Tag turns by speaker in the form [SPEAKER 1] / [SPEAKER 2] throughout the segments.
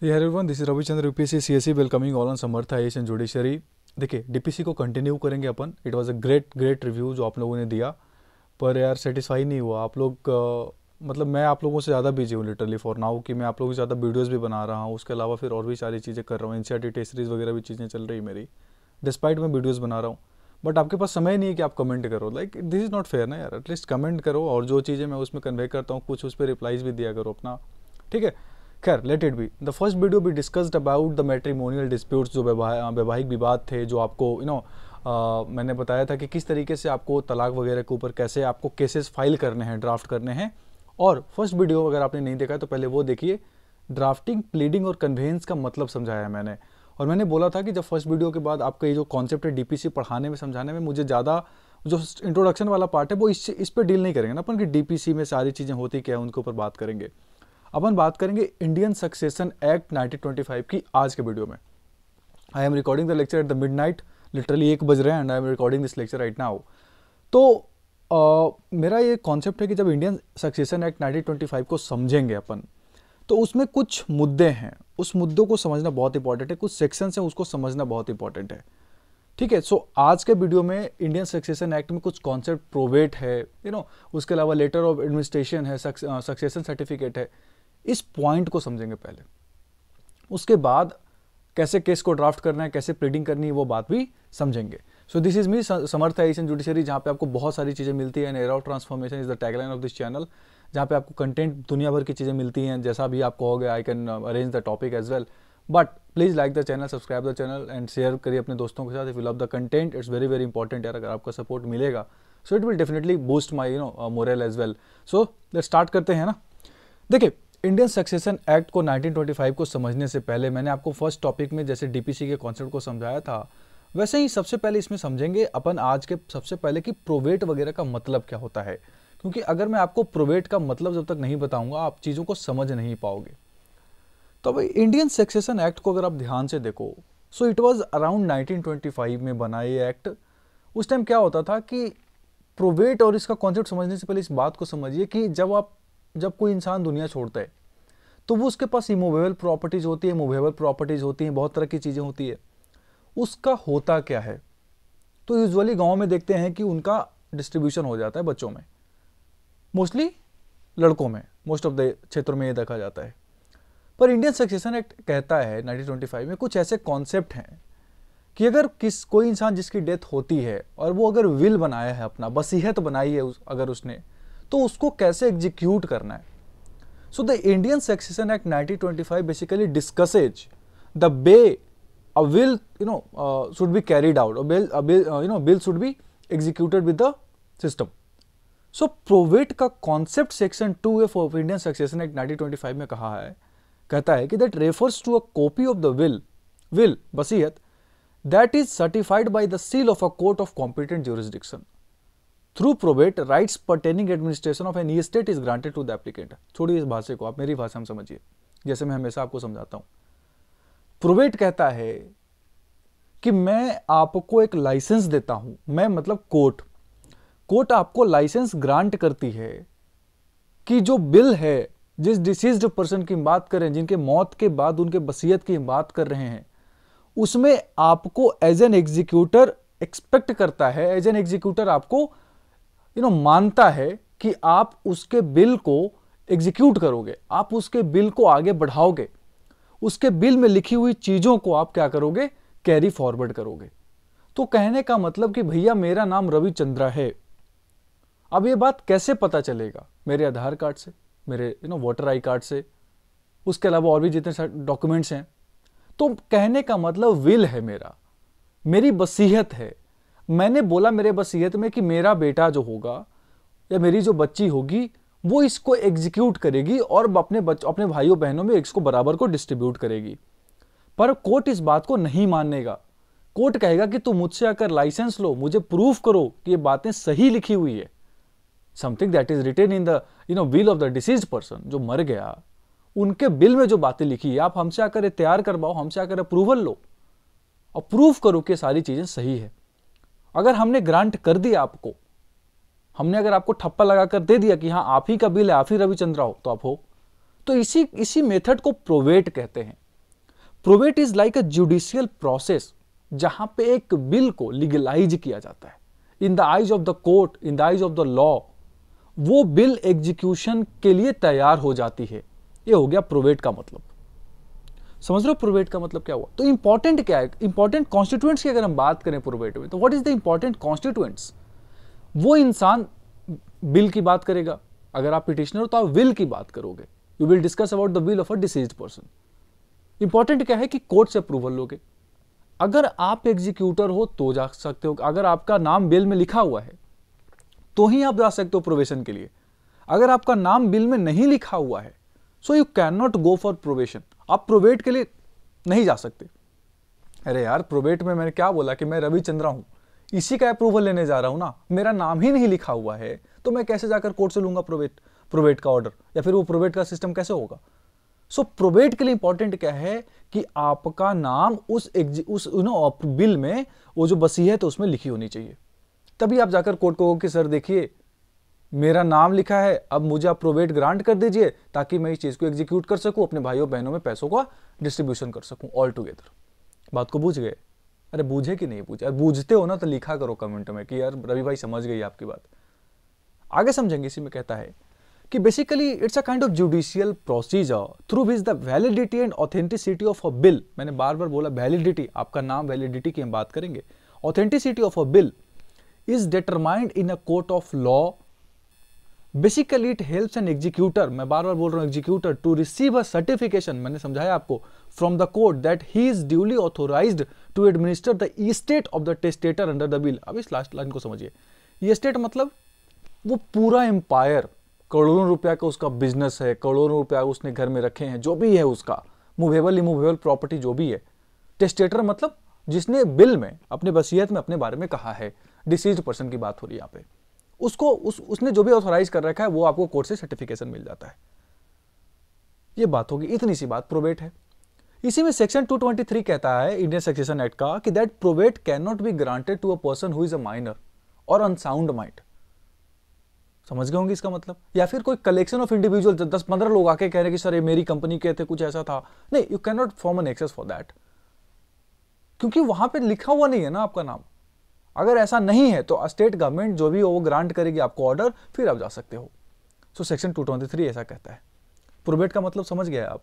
[SPEAKER 1] Hey everyone, this is see welcoming all on Samarth I S Asian judiciary देखिए DPC को continue करेंगे अपन it was a great great review जो आप लोगों ने दिया पर यार सेटिस्फाई नहीं हुआ आप लोग uh, मतलब मैं आप लोगों से ज़्यादा बिजी हूँ लिटरली फॉर नाउ कि मैं आप लोगों से ज़्यादा वीडियोज़ भी बना रहा हूँ उसके अलावा फिर और भी सारी चीज़ें कर रहा हूँ एन सी टेस्ट सीरीज़ वगैरह भी चीज़ें चल रही मेरी डिस्पाइट मैं वीडियोज़ बना रहा हूँ बट आपके पास समय नहीं है कि आप कमेंट करो like this is not fair ना यार एटलीस्ट कमेंट करो और जो चीज़ें मैं उसमें कन्वे करता हूँ कुछ उस पर रिप्लाइज भी दिया करो अपना ठीक है खैर let it be the first video भी discussed about the matrimonial disputes जो हाँ, वैवाहिक विवाद थे जो आपको you you know know, Uh, मैंने बताया था कि किस तरीके से आपको तलाक वगैरह के ऊपर कैसे आपको केसेस फाइल करने हैं ड्राफ्ट करने हैं और फर्स्ट वीडियो अगर आपने नहीं देखा तो पहले वो देखिए ड्राफ्टिंग प्लीडिंग और कन्वेंस का मतलब समझाया मैंने और मैंने बोला था कि जब फर्स्ट वीडियो के बाद आपका ये जो कॉन्सेप्ट है डीपीसी पढ़ाने में समझाने में मुझे ज़्यादा जो इंट्रोडक्शन वाला पार्ट है वो इस इस पर डील नहीं करेंगे ना अपन कि डीपीसी में सारी चीज़ें होती क्या है उनके ऊपर बात करेंगे हम बात करेंगे इंडियन सक्सेशन एक्ट 1925 की आज के वीडियो में I am recording the lecture at the midnight literally एक बज रहे हैं and I am recording this lecture right now तो uh, मेरा ये कॉन्सेप्ट है कि जब इंडियन सक्सेशन एक्ट 1925 को समझेंगे अपन तो उसमें कुछ मुद्दे हैं उस मुद्दों को समझना बहुत इंपॉर्टेंट है कुछ सेक्शंस हैं उसको समझना बहुत इंपॉर्टेंट है ठीक है सो आज के वीडियो में इंडियन सक्सेशन एक्ट में कुछ कॉन्सेप्ट प्रोवेट है यू you नो know, उसके अलावा लेटर ऑफ एडमिनिस्ट्रेशन है सक्सेशन सर्टिफिकेट है इस पॉइंट को समझेंगे पहले उसके बाद कैसे केस को ड्राफ्ट करना है कैसे प्लीडिंग करनी है वो बात भी समझेंगे so this is me Samarth Asian judiciary जहाँ पे आपको बहुत सारी चीज़ें मिलती है air of transformation is the tagline of this channel जहाँ पे आपको कंटेंट दुनिया भर की चीज़ें मिलती हैं जैसा भी आप कहोगे I can arrange the topic as well but please like the channel subscribe the channel and share करिए अपने दोस्तों के साथ if you love the content its very very important यार अगर आपका सपोर्ट मिलेगा so it will definitely boost my you know moral as well so start करते हैं ना देखिए इंडियन सक्सेशन एक्ट को 1925 को समझने से पहले मैंने आपको फर्स्ट टॉपिक में जैसे डीपीसी के कॉन्सेप्ट को समझाया था वैसे ही सबसे पहले इसमें समझेंगे अपन आज के सबसे पहले कि प्रोवेट वगैरह का मतलब क्या होता है क्योंकि अगर मैं आपको प्रोवेट का मतलब जब तक नहीं बताऊंगा आप चीज़ों को समझ नहीं पाओगे तो भाई इंडियन सक्सेशन एक्ट को अगर आप ध्यान से देखो so it was around nineteen में बना ये एक्ट उस टाइम क्या होता था कि प्रोवेट और इसका कॉन्सेप्ट समझने से पहले इस बात को समझिए कि जब आप जब कोई इंसान दुनिया छोड़ता है तो वो उसके पास इमूवेबल प्रॉपर्टीज़ होती है मूवेबल प्रॉपर्टीज़ होती हैं बहुत तरह की चीज़ें होती है उसका होता क्या है तो यूजुअली गाँव में देखते हैं कि उनका डिस्ट्रीब्यूशन हो जाता है बच्चों में मोस्टली लड़कों में मोस्ट ऑफ द क्षेत्रों में ये देखा जाता है पर इंडियन सक्सेशन एक्ट कहता है 1925 में कुछ ऐसे कॉन्सेप्ट हैं कि अगर किस कोई इंसान जिसकी डेथ होती है और वो अगर विल बनाया है अपना बसीहत तो बनाई है उस, अगर उसने तो उसको कैसे एग्जीक्यूट करना है so the Indian succession act nineteen twenty five basically discusses the way a will you know should be be out you know will should be executed with the system so probate का concept section two F of Indian succession act nineteen twenty five में कहा है कहता है कि that refers to a copy of the will will बसीयत that is certified by the seal of a court of competent jurisdiction through probate rights pertaining administration of an estate is granted to the applicant छोड़िए इस भाषा को आप मेरी भाषा में समझिए जैसे मैं हमेशा आपको समझाता हूं प्रोबेट कहता है कि मैं आपको एक लाइसेंस देता हूं मैं मतलब कोर्ट कोर्ट आपको लाइसेंस ग्रांट करती है कि जो बिल है जिस डिसीज्ड पर्सन की बात करें जिनके मौत के बाद उनके बसीयत की बात कर रहे हैं उसमें आपको एज एन एग्जीक्यूटर एक्सपेक्ट करता है एज एन एग्जीक्यूटर आपको यू नो मानता है कि आप उसके बिल को एग्जीक्यूट करोगे आप उसके बिल को आगे बढ़ाओगे उसके बिल में लिखी हुई चीज़ों को आप क्या करोगे कैरी फॉरवर्ड करोगे तो कहने का मतलब कि भैया मेरा नाम रविचंद्रा है अब यह बात कैसे पता चलेगा मेरे आधार कार्ड से मेरे you know voter I card से उसके अलावा और भी जितने डॉक्यूमेंट्स हैं तो कहने का मतलब विल है मेरा मेरी बसीहत है मैंने बोला मेरे वसीयत में कि मेरा बेटा जो होगा या मेरी जो बच्ची होगी वो इसको एग्जीक्यूट करेगी और अपने बच अपने भाइयों बहनों में इसको बराबर को डिस्ट्रीब्यूट करेगी पर कोर्ट इस बात को नहीं मानेगा कोर्ट कहेगा कि तुम मुझसे आकर लाइसेंस लो मुझे प्रूफ करो कि ये बातें सही लिखी हुई है something that is written in the you know will of the deceased person जो मर गया उनके बिल में जो बातें लिखी है आप हमसे आकर तैयार करवाओ हमसे आकर अप्रूवल लो और प्रूफ करो कि सारी चीजें सही है अगर हमने ग्रांट कर दिया आपको हमने अगर आपको ठप्पा लगाकर दे दिया कि हाँ आप ही का बिल है आप ही रविचंद्रा हो तो आप हो तो इसी इसी मेथड को प्रोवेट कहते हैं probate is like a judicial process जहां पे एक बिल को लीगलाइज किया जाता है in the eyes of the court in the eyes of the law वो बिल एग्जीक्यूशन के लिए तैयार हो जाती है ये हो गया प्रोवेट का मतलब समझ रहे हो का मतलब क्या हुआ तो इंपॉर्टेंट क्या है इंपॉर्टेंट कॉन्स्टिट्यूएंट्स की अगर हम बात करें प्रोवेट में तो what is the important constituents वो इंसान बिल की बात करेगा अगर आप पिटिशनर हो तो आप विल की बात करोगे you will discuss about the will of a deceased person important क्या है कि कोर्ट से अप्रूवल लोगे अगर आप एग्जीक्यूटर हो तो जा सकते हो अगर आपका नाम बिल में लिखा हुआ है तो ही आप जा सकते हो प्रोवेशन के लिए अगर आपका नाम बिल में नहीं लिखा हुआ है so you can not go for probation आप प्रोबेट के लिए नहीं जा सकते अरे यार प्रोबेट में मैंने क्या बोला कि मैं रविचंद्रा हूँ इसी का अप्रूवल लेने जा रहा हूँ ना मेरा नाम ही नहीं लिखा हुआ है तो मैं कैसे जाकर कोर्ट से लूंगा प्रोबेट प्रोबेट का ऑर्डर या फिर वो प्रोबेट का सिस्टम कैसे होगा सो so, प्रोबेट के लिए इंपॉर्टेंट क्या है कि आपका नाम उस उस नो बिल में वो जो बसी है तो उसमें लिखी होनी चाहिए तभी आप जाकर कोर्ट को कि सर देखिए मेरा नाम लिखा है अब मुझे आप प्रोवेट ग्रांट कर दीजिए ताकि मैं इस चीज़ को एग्जीक्यूट कर सकूं अपने भाइयों बहनों में पैसों का डिस्ट्रीब्यूशन कर सकूं ऑल टुगेदर बात को बूझ गए अरे बूझे कि नहीं बूझे बूझते हो ना तो लिखा करो कमेंट में कि यार रवि भाई समझ गई आपकी बात आगे समझेंगे इसी में कहता है कि basically it's a kind of judicial procedure through which the validity and authenticity of a will मैंने बार बार बोला वैलिडिटी आपका नाम वैलिडिटी की हम बात करेंगे authenticity of a will is determined in a court of law basically it helps an executor मैं बार बार बोल रहा हूँ executor to receive a certification मैंने समझाया आपको from the court that he is duly authorise to administer the state of the testator under the will अब इस लास्ट लाइन को समझिए ये स्टेट मतलब वो पूरा एम्पायर करोड़ों रुपया का उसका बिजनेस है करोड़ों रुपया उसने घर में रखे हैं जो भी है उसका मूवेबल इमूवेबल प्रॉपर्टी जो भी है टेस्टेटर मतलब जिसने बिल में अपने बसीयत में अपने बारे में कहा है डिसीज पर्सन की बात हो रही है यहाँ पे उसको उस उसने जो भी ऑथोराइज कर रखा है वो आपको कोर्ट से सर्टिफिकेशन मिल जाता है ये बात होगी इतनी सी बात प्रोबेट है इसी में सेक्शन 223 कहता है इंडियन सक्सेशन एक्ट का कि that probate can not be granted to a person who is a minor और अनसाउंड माइंड समझ गए होंगे इसका मतलब या फिर कोई कलेक्शन ऑफ इंडिविजुअल दस पंद्रह लोग आके कह रहे कि सर ये मेरी कंपनी के थे कुछ ऐसा था नहीं you can not form an access for that क्योंकि वहां पे लिखा हुआ नहीं है ना आपका नाम अगर ऐसा नहीं है तो स्टेट गवर्नमेंट जो भी वो ग्रांट करेगी आपको ऑर्डर फिर आप जा सकते हो सो सेक्शन टू ऐसा कहता है प्रोबेट का मतलब समझ गया आप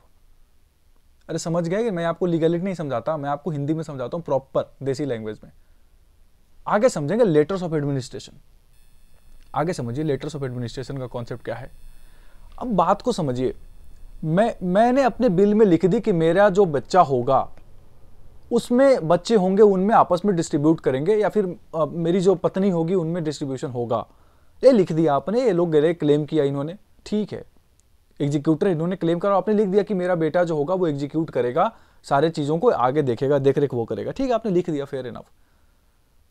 [SPEAKER 1] अरे समझ गए कि मैं आपको लीगलिटी नहीं समझाता मैं आपको हिंदी में समझाता हूँ प्रॉपर देसी लैंग्वेज में आगे समझेंगे लेटर्स ऑफ एडमिनिस्ट्रेशन आगे समझिए लेटर्स ऑफ एडमिनिस्ट्रेशन का कॉन्सेप्ट क्या है अब बात को समझिए मैं मैंने अपने बिल में लिख दी कि मेरा जो बच्चा होगा उसमें बच्चे होंगे उनमें आपस में डिस्ट्रीब्यूट करेंगे या फिर आ, मेरी जो पत्नी होगी उनमें डिस्ट्रीब्यूशन होगा ये लिख दिया आपने ये लोग गए क्लेम किया इन्होंने ठीक है एग्जीक्यूटर इन्होंने क्लेम करा आपने लिख दिया कि मेरा बेटा जो होगा वो एग्जीक्यूट करेगा सारे चीज़ों को आगे देखेगा देख रेख वो करेगा ठीक है आपने लिख दिया फेयर इनफ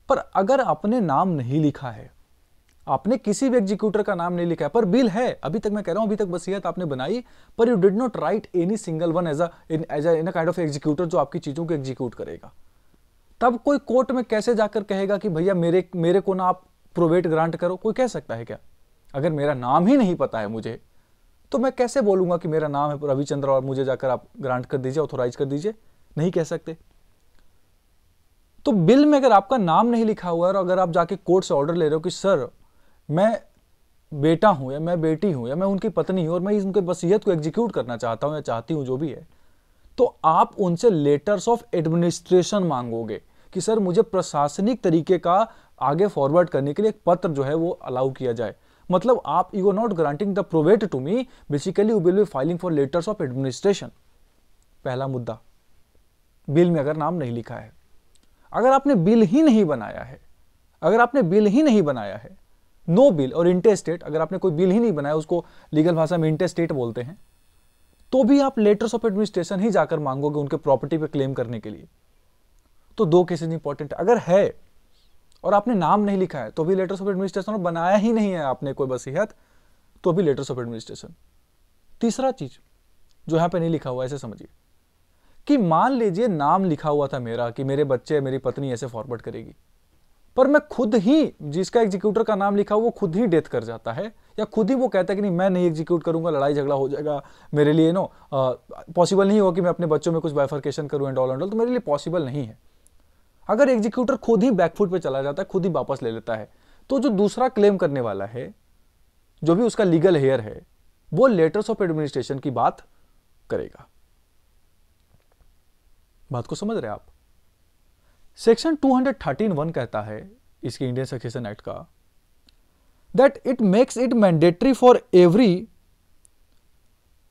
[SPEAKER 1] पर अगर आपने नाम नहीं लिखा है आपने किसी भी एग्जीक्यूटर का नाम नहीं लिखा है पर बिल है अभी तक मैं कह रहा हूं अभी तक वसीयत आपने बनाई पर you did not write any single one as as in kind of executor जो आपकी चीजों को एग्जीक्यूट करेगा तब कोई कोर्ट में कैसे जाकर कहेगा कि भैया मेरे मेरे को ना आप प्रोवेट ग्रांट करो कोई कह सकता है क्या अगर मेरा नाम ही नहीं पता है मुझे तो मैं कैसे बोलूंगा कि मेरा नाम है रविचंद्र और मुझे जाकर आप ग्रांट कर दीजिए ऑथोराइज कर दीजिए नहीं कह सकते तो बिल में अगर आपका नाम नहीं लिखा हुआ है और अगर आप जाके कोर्ट से ऑर्डर ले रहे हो कि सर मैं बेटा हूं या मैं बेटी हूं या मैं उनकी पत्नी हूं और मैं उनके वसीयत को एग्जीक्यूट करना चाहता हूं या चाहती हूं जो भी है तो आप उनसे लेटर्स ऑफ एडमिनिस्ट्रेशन मांगोगे कि सर मुझे प्रशासनिक तरीके का आगे फॉरवर्ड करने के लिए एक पत्र जो है वो अलाउ किया जाए मतलब आप you are not granting the probate to me basically you will be filing for letters of administration पहला मुद्दा बिल में अगर नाम नहीं लिखा है अगर आपने बिल ही नहीं बनाया है अगर आपने बिल ही नहीं बनाया है नो बिल और इंटेस्टेट अगर आपने कोई बिल ही नहीं बनाया उसको लीगल भाषा में इंटेस्टेट बोलते हैं तो भी आप लेटर्स ऑफ एडमिनिस्ट्रेशन ही जाकर मांगोगे उनके प्रॉपर्टी पे क्लेम करने के लिए तो दो केसेज इंपॉर्टेंट अगर है और आपने नाम नहीं लिखा है तो भी लेटर्स ऑफ एडमिनिस्ट्रेशन और बनाया ही नहीं है आपने कोई बसीहत तो भी लेटर्स ऑफ एडमिनिस्ट्रेशन तीसरा चीज जो यहां पे नहीं लिखा हुआ ऐसे समझिए कि मान लीजिए नाम लिखा हुआ था मेरा कि मेरे बच्चे मेरी पत्नी ऐसे फॉरवर्ड करेगी पर मैं खुद ही जिसका एग्जीक्यूटर का नाम लिखा वो खुद ही डेथ कर जाता है या खुद ही वो कहता है कि नहीं मैं नहीं एग्जीक्यूट करूंगा लड़ाई झगड़ा हो जाएगा मेरे लिए नो पॉसिबल नहीं होगा कि मैं अपने बच्चों में कुछ बाइफर्केशन करूं एंड ऑल एंड ऑल तो मेरे लिए पॉसिबल नहीं है अगर एग्जीक्यूटर खुद ही बैकफुट पर चला जाता है खुद ही वापस ले लेता है तो जो दूसरा क्लेम करने वाला है जो भी उसका लीगल हेयर है वो लेटर्स ऑफ एडमिनिस्ट्रेशन की बात करेगा बात को समझ रहे आप सेक्शन 213 वन कहता है इसके इंडियन सक्सेशन एक्ट का that it makes it mandatory for every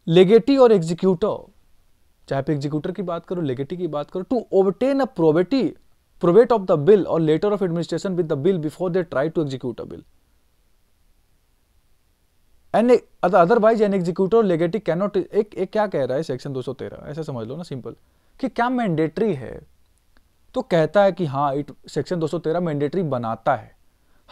[SPEAKER 1] legatee और एग्जीक्यूटर चाहे आप एग्जीक्यूटर की बात करो लेगेटी की बात करो to obtain a probate probate of the will और letter of administration with the will before they try to execute a will and otherwise an executor legatee cannot एक, एक क्या कह रहा है सेक्शन 213 ऐसा समझ लो ना सिंपल कि क्या मैंडेटरी है तो कहता है कि हाँ इट सेक्शन 213 मैंडेटरी बनाता है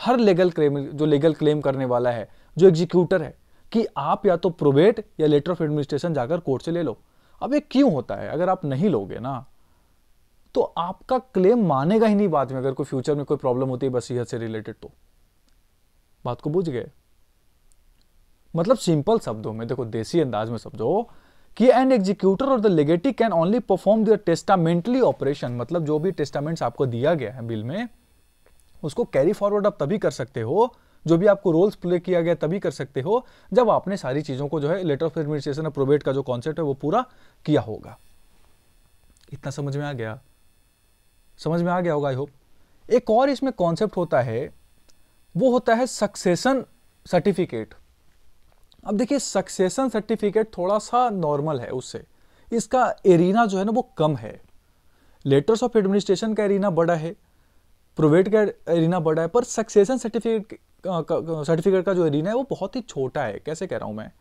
[SPEAKER 1] हर लीगल क्लेम जो लीगल क्लेम करने वाला है जो एग्जीक्यूटर है कि आप या तो प्रोबेट या लेटर ऑफ एडमिनिस्ट्रेशन जाकर कोर्ट से ले लो अब ये क्यों होता है अगर आप नहीं लोगे ना तो आपका क्लेम मानेगा ही नहीं बाद में अगर कोई फ्यूचर में कोई प्रॉब्लम होती है बसीहत से रिलेटेड तो बात को बुझ गए मतलब सिंपल शब्दों में देखो देसी अंदाज में समझो कि एन एग्जीक्यूटर और the legatee can only perform their testamentary operation मतलब जो भी टेस्टामेंट्स आपको दिया गया है बिल में उसको कैरी फॉरवर्ड आप तभी कर सकते हो जो भी आपको रोल्स प्ले किया गया तभी कर सकते हो जब आपने सारी चीज़ों को जो है लेटर ऑफ एडमिनिस्ट्रेशन प्रोबेट का जो कॉन्सेप्ट है वो पूरा किया होगा इतना समझ में आ गया समझ में आ गया होगा आई होप एक और इसमें कॉन्सेप्ट होता है वो होता है सक्सेसन सर्टिफिकेट अब देखिए सक्सेसन सर्टिफिकेट थोड़ा सा नॉर्मल है उससे इसका एरिना जो है ना वो कम है लेटर्स ऑफ एडमिनिस्ट्रेशन का एरिना बड़ा है प्रोवेट का एरिना बड़ा है पर सक्सेसन सर्टिफिकेट सर्टिफिकेट का जो एरिना है वो बहुत ही छोटा है कैसे कह रहा हूँ मैं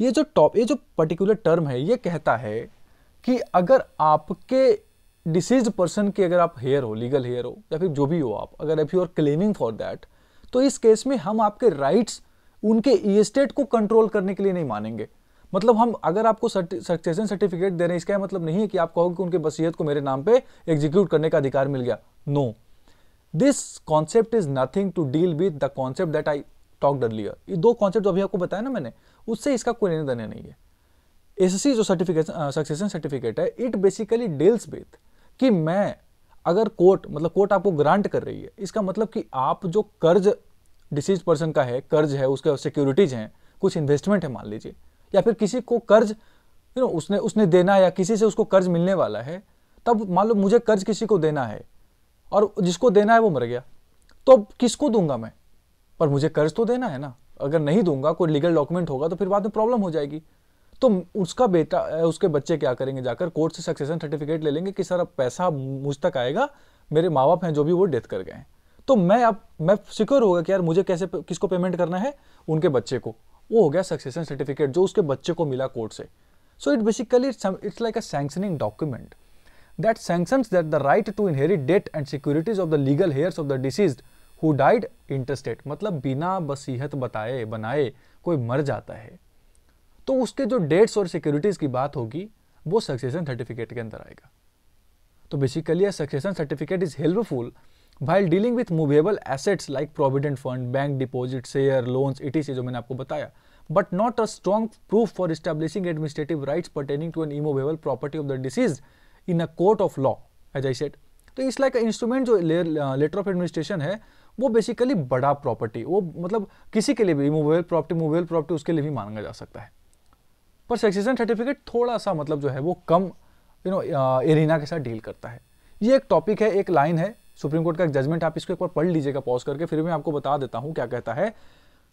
[SPEAKER 1] ये जो टॉप ये जो पर्टिकुलर टर्म है ये कहता है कि अगर आपके डिसीज पर्सन की अगर आप हेयर हो लीगल हेयर हो या फिर जो भी हो आप अगर if you are claiming for that तो इस केस में हम आपके राइट्स उनके इस्टेट को कंट्रोल करने के लिए नहीं मानेंगे मतलब हम अगर आपको सक्सेशन सर्टिफिकेट दे रहे हैं इसका मतलब नहीं है कि आप कहोगे कि उनके बसीयत को मेरे नाम पे एग्जीक्यूट करने का अधिकार मिल गया no this concept is nothing to deal with the concept that I talk earlier ये दो कॉन्सेप्ट जो अभी आपको बताया ना मैंने उससे इसका कोई लेने देने नहीं है एसएससी जो सर्टिफिकेशन सक्सेशन सर्टिफिकेट है इट बेसिकली डील्स विथ कि मैं अगर कोर्ट मतलब कोर्ट आपको ग्रांट कर रही है इसका मतलब कि आप जो कर्ज डिसीज पर्सन का है कर्ज है उसके सिक्योरिटीज हैं कुछ इन्वेस्टमेंट है मान लीजिए या फिर किसी को कर्ज यू नो उसने उसने देना या किसी से उसको कर्ज मिलने वाला है तब मान लो मुझे कर्ज किसी को देना है और जिसको देना है वो मर गया तो अब किसको दूंगा मैं पर मुझे कर्ज तो देना है ना अगर नहीं दूंगा कोई लीगल डॉक्यूमेंट होगा तो फिर बाद में प्रॉब्लम हो जाएगी तो उसका बेटा उसके बच्चे क्या करेंगे जाकर कोर्ट से सक्सेशन सर्टिफिकेट ले लेंगे कि सर अब पैसा मुझ तक आएगा मेरे माँ बाप हैं जो भी वो डेथ कर गए हैं तो मैं अब मैं सिक्योर होगा कि यार मुझे कैसे किसको पेमेंट करना है उनके बच्चे को वो हो गया सक्सेसन सर्टिफिकेट जो उसके बच्चे को मिला कोर्ट से so it basically it's like a sanctioning document that sanctions that the right to inherit debt and securities of the legal heirs of the deceased who died intestate मतलब बिना बसीहत बताए बनाए कोई मर जाता है तो उसके जो डेट्स और सिक्योरिटीज़ की बात होगी वो सक्सेशन सर्टिफिकेट के अंदर आएगा तो basically succession certificate is helpful by dealing with movable assets like provident fund bank deposit share loans ETC जो मैंने आपको बताया but not a strong proof for establishing administrative rights pertaining to an immovable property of the deceased in a court of law as I said तो इस like instrument जो letter of administration है वो basically बड़ा property वो मतलब किसी के लिए भी इमूवेबल प्रॉपर्टी मूवेबल प्रॉपर्टी उसके लिए भी मांगा जा सकता है पर सक्सेशन सर्टिफिकेट थोड़ा सा मतलब जो है वो कम यू नो एरिना के साथ डील करता है ये एक टॉपिक है एक लाइन है सुप्रीम कोर्ट का एक जजमेंट आप इसको एक बार पढ़ लीजिएगा पॉज करके फिर मैं आपको बता देता हूँ क्या कहता है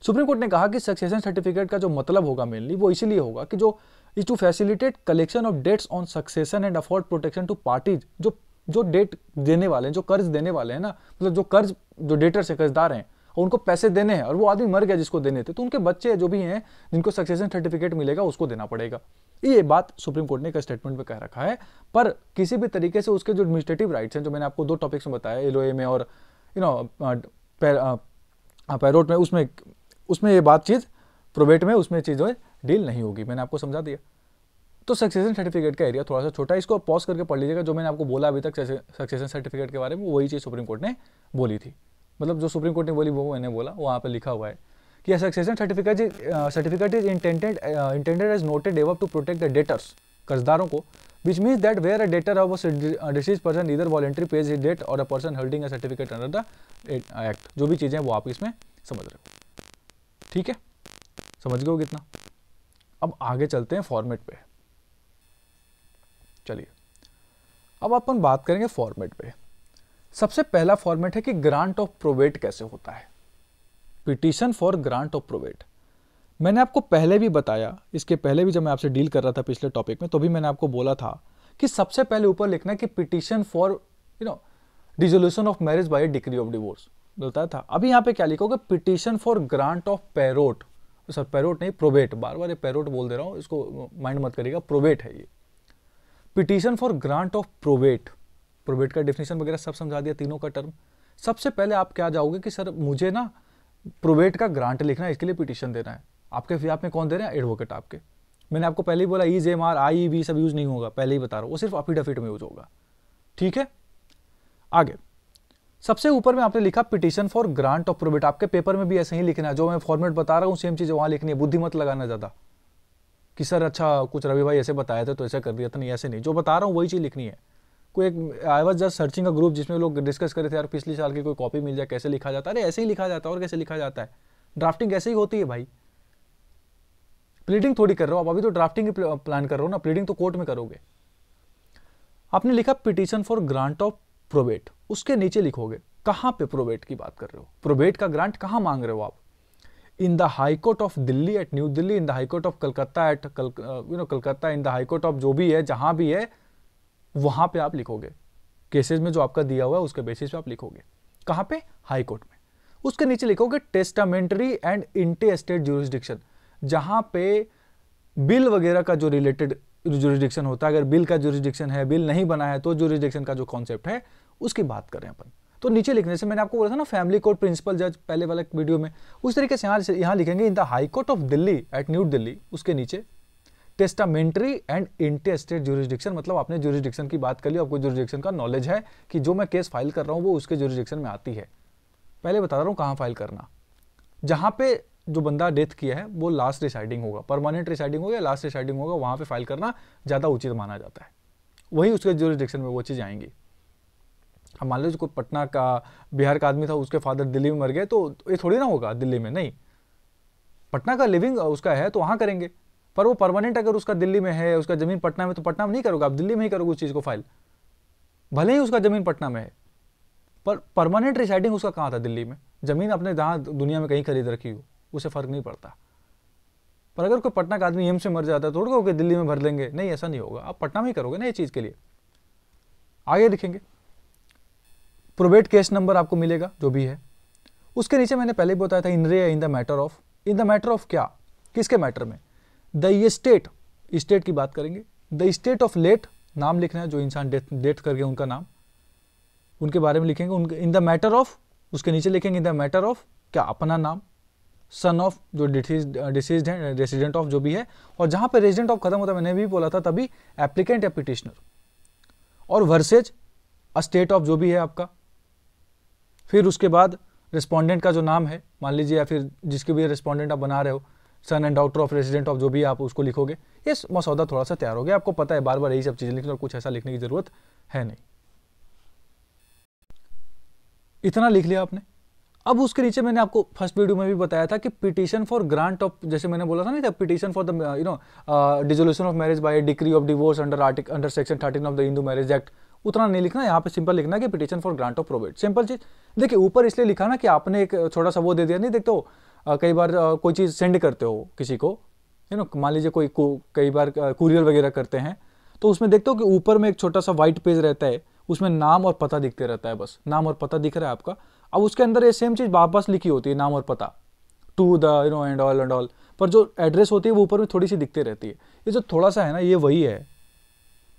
[SPEAKER 1] सुप्रीम कोर्ट ने कहा कि सक्सेशन सर्टिफिकेट का जो मतलब होगा मेनली वो इसीलिए होगा कि जो is to facilitate collection of debts on succession and afford protection to parties जो जो डेट देने वाले हैं जो कर्ज देने वाले हैं ना मतलब जो कर्ज जो डेटर्स हैं कर्जदार हैं और उनको पैसे देने हैं और वो आदमी मर गया जिसको देने थे तो उनके बच्चे जो भी हैं जिनको सक्सेशन सर्टिफिकेट मिलेगा उसको देना पड़ेगा ये बात सुप्रीम कोर्ट ने एक स्टेटमेंट में कह रखा है पर किसी भी तरीके से उसके जो एडमिनिस्ट्रेटिव राइट्स हैं जो मैंने आपको दो टॉपिक्स में बताया एलओए में और यू नो पैरोट में उसमें उसमें ये बात चीज़ प्रोबेट में उसमें चीज़ डील नहीं होगी मैंने आपको समझा दिया तो सक्सेशन सर्टिफिकेट का एरिया थोड़ा सा छोटा है इसको पॉज करके पढ़ लीजिएगा जो मैंने आपको बोला अभी तक सक्सेशन सर्टिफिकेट के बारे में वही चीज़ सुप्रीम कोर्ट ने बोली थी मतलब जो सुप्रीम कोर्ट ने बोली वो मैंने बोला वहाँ पर लिखा हुआ है कि succession certificate certificate is intended intended as noted develop to protect the debtors कर्जदारों को which means that where a debtor of a deceased person either voluntarily pays his debt or a person holding a certificate under the जो भी चीज़ें वो आप इसमें समझ रहे हो ठीक है समझ गए हो कितना अब आगे चलते हैं फॉर्मेट पे चलिए अब अपन बात करेंगे फॉर्मेट पे सबसे पहला फॉर्मेट है कि ग्रांट ऑफ प्रोवेट कैसे होता है petition for grant of probate मैंने आपको पहले भी बताया इसके पहले भी जब मैं आपसे डील कर रहा था पिछले टॉपिक में तो भी मैंने आपको बोला था कि सबसे पहले ऊपर लिखना है कि petition for you know dissolution of marriage by degree of divorce बताया था अभी यहाँ पे क्या लिखोगे petition for grant of parrot sir parrot नहीं प्रोबेट बार बार ये पैरोट बोल दे रहा हूँ इसको माइंड मत करिएगा प्रोबेट है ये petition for grant of probate probate का डेफिनेशन वगैरह सब समझा दिया तीनों का टर्म सबसे पहले आप क्या जाओगे कि सर मुझे ना प्रोबेट का ग्रांट लिखना है इसके लिए पिटिशन देना है आपके आप में कौन दे रहे हैं एडवोकेट आपके मैंने आपको पहले ही बोला E J M R I V सब यूज़ नहीं होगा पहले ही बता रहा हूँ वो सिर्फ अपीडाफिट में यूज होगा ठीक है आगे सबसे ऊपर में आपने लिखा petition for grant of probate आपके पेपर में भी ऐसे ही लिखना है जो मैं फॉर्मेट बता रहा हूँ सेम चीज़ वहाँ लिखनी है बुद्धि मत लगाना ज़्यादा कि सर अच्छा कुछ रवि भाई ऐसे बताए थे तो ऐसा कर दिया था नहीं ऐसे नहीं जो बता रहा हूँ वही चीज़ लिखनी है को एक I was just searching a group जिसमें लोग डिस्कस कर रहे थे यार पिछले साल की कोई कॉपी मिल जाए कैसे लिखा जाता है अरे ऐसे ही लिखा जाता है और कैसे लिखा जाता है ड्राफ्टिंग ऐसे ही होती है भाई प्लीडिंग थोड़ी कर रहा हो आप अभी तो ड्राफ्टिंग ही प्लान कर रहे हो ना प्लीडिंग तो कोर्ट में करोगे आपने लिखा petition for grant of probate उसके नीचे लिखोगे कहाँ पे प्रोबेट की बात कर रहे हो प्रोबेट का ग्रांट कहाँ मांग रहे हो आप in the high court of Delhi at New Delhi in the high court of Calcutta at कल you know Calcutta in the high court of जो भी है जहाँ भी है वहां पे आप लिखोगे केसेस में जो आपका दिया हुआ है उसके बेसिस पे आप लिखोगे कहां पे हाई कोर्ट में उसके नीचे लिखोगे टेस्टामेंटरी एंड स्टेट जुरिस्डिक्शन जहां पे बिल वगैरह का जो रिलेटेड जुरिस्डिक्शन होता है अगर बिल का जुरिस्डिक्शन है बिल नहीं बना है तो जुरिस्डिक्शन का जो कॉन्सेप्ट है उसकी बात करें अपन तो नीचे लिखने से मैंने आपको बोला था ना फैमिली कोर्ट प्रिंसिपल जज पहले वाले वीडियो में उस तरीके से यहां लिखेंगे in the high court of Delhi at New Delhi उसके नीचे टेस्टामेंट्री एंड इंटेस्टेड जुरिस्डिक्शन मतलब आपने जुरिस्डिक्शन की बात कर ली आपको जुरिस्डिक्शन का नॉलेज है कि जो मैं केस फाइल कर रहा हूँ वो उसके जुरिस्डिक्शन में आती है पहले बता रहा हूँ कहाँ फाइल करना जहाँ पे जो बंदा डेथ किया है वो लास्ट रिसाइडिंग होगा परमानेंट रिसाइडिंग होगा या लास्ट रिसाइडिंग होगा वहाँ पर फाइल करना ज़्यादा उचित माना जाता है वहीं उसके जुरिस्डिक्शन में वो चीज़ आएंगी हम मान लो कोई पटना का बिहार का आदमी था उसके फादर दिल्ली में मर गए तो ये थोड़ी ना होगा दिल्ली में नहीं पटना का लिविंग उसका है तो वहाँ करेंगे पर वो परमानेंट अगर उसका दिल्ली में है उसका ज़मीन पटना में तो पटना में नहीं करोगे आप दिल्ली में ही करोगे उस चीज़ को फाइल भले ही उसका ज़मीन पटना में है पर परमानेंट रिसाइडिंग उसका कहाँ था दिल्ली में ज़मीन अपने जहाँ दुनिया में कहीं खरीद रखी हो उसे फ़र्क नहीं पड़ता पर अगर कोई पटना का आदमी एम्स से मर जाता है तो कहोगे दिल्ली में भर लेंगे नहीं ऐसा नहीं होगा आप पटना में ही करोगे ना ये चीज़ के लिए आगे दिखेंगे प्रोबेट केस नंबर आपको मिलेगा जो भी है उसके नीचे मैंने पहले ही बताया था in re in the matter of in the matter of क्या किसके मैटर में द स्टेट स्टेट की बात करेंगे द स्टेट ऑफ लेट नाम लिखना है जो इंसान डेथ डेथ करके उनका नाम उनके बारे में लिखेंगे उनके इन द मैटर ऑफ उसके नीचे लिखेंगे इन द मैटर ऑफ क्या अपना नाम सन ऑफ जो डिसीज है रेसिडेंट ऑफ जो भी है और जहां पर रेजिडेंट ऑफ खत्म होता है मैंने भी बोला था तभी एप्लीकेंट या पिटिशनर और वर्सेज अ स्टेट ऑफ जो भी है आपका फिर उसके बाद रिस्पॉन्डेंट का जो नाम है मान लीजिए या फिर जिसके भी रेस्पोंडेंट आप बना रहे हो son and daughter of resident of जो भी आप उसको लिखोगे ये मसौदा थोड़ा सा तैयार हो गया आपको पता है बार बार यही सब चीज़ें लिखने और कुछ ऐसा लिखने की ज़रूरत है नहीं इतना लिख लिया आपने अब उसके नीचे मैंने आपको फर्स्ट वीडियो में भी बताया था कि पिटीशन फॉर ग्रांट ऑफ जैसे मैंने बोला था ना petition for the you know dissolution of marriage by decree of divorce under आर्टिक under section thirteen of the Hindu marriage act उतना नहीं लिखना यहाँ पे सिंपल लिखना कि petition for grant of probate simple चीज देखिए ऊपर इसलिए लिखा ना कि आपने एक छोटा सा वो दे दिया नहीं देखते हो कई बार कोई चीज़ सेंड करते हो किसी को यू नो मान लीजिए कोई कई बार कुरियर वगैरह करते हैं तो उसमें देखते हो कि ऊपर में एक छोटा सा वाइट पेज रहता है उसमें नाम और पता दिखते रहता है बस नाम और पता दिख रहा है आपका अब उसके अंदर ये सेम चीज़ वापस लिखी होती है नाम और पता to the you know and all and all पर जो एड्रेस होती है वो ऊपर में थोड़ी सी दिखती रहती है ये जो थोड़ा सा है ना ये वही है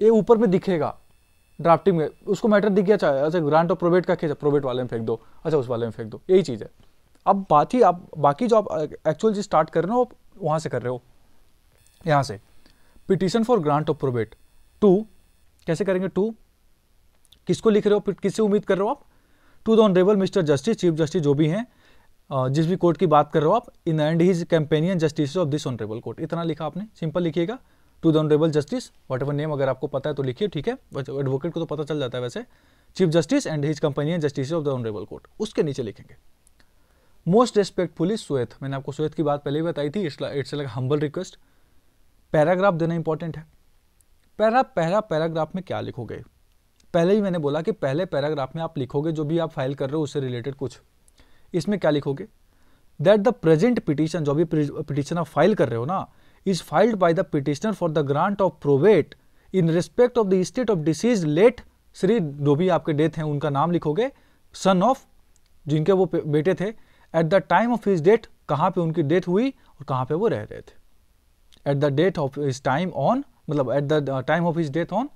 [SPEAKER 1] ये ऊपर में दिखेगा ड्राफ्टिंग में उसको मैटर दिख गया अच्छा ग्रांट और प्रोबेट का खेचा प्रोबेट वाले में फेंक दो अच्छा उस वाले में फेंक दो यही चीज़ है अब बात ही आप बाकी जो आप एक्चुअल जी स्टार्ट कर रहे हो आप वहाँ से कर रहे हो यहाँ से petition for grant of probate to कैसे करेंगे टू किसको लिख रहे हो किससे उम्मीद कर रहे हो आप to the honourable mister justice chief justice जो भी हैं जिस भी कोर्ट की बात कर रहे हो आप in and his companion justice of this honourable court इतना लिखा आपने सिंपल लिखिएगा to the honourable justice whatever name अगर आपको पता है तो लिखिए ठीक है एडवोकेट को तो पता चल जाता है वैसे chief justice and his companion justice of the honourable court उसके नीचे लिखेंगे मोस्ट रेस्पेक्टफुली स्वेत मैंने आपको स्वेत की बात पहले ही बताई थी it's like humble request paragraph देना इंपॉर्टेंट है पहला पहला पैराग्राफ में क्या लिखोगे पहले ही मैंने बोला कि पहले पैराग्राफ में आप लिखोगे जो भी आप फाइल कर रहे हो उससे रिलेटेड कुछ इसमें क्या लिखोगे दैट द प्रेजेंट पिटिशन जो भी पिटिशन आप फाइल कर रहे हो ना is filed by the petitioner for the grant of probate in respect of the state of deceased late Shri जो भी आपके डेथ हैं उनका नाम लिखोगे सन ऑफ जिनके वो बेटे थे at the time of his death कहाँ पे उनकी डेथ हुई और कहाँ पे वो रह रहे थे at the date of his time on मतलब at the time of his death on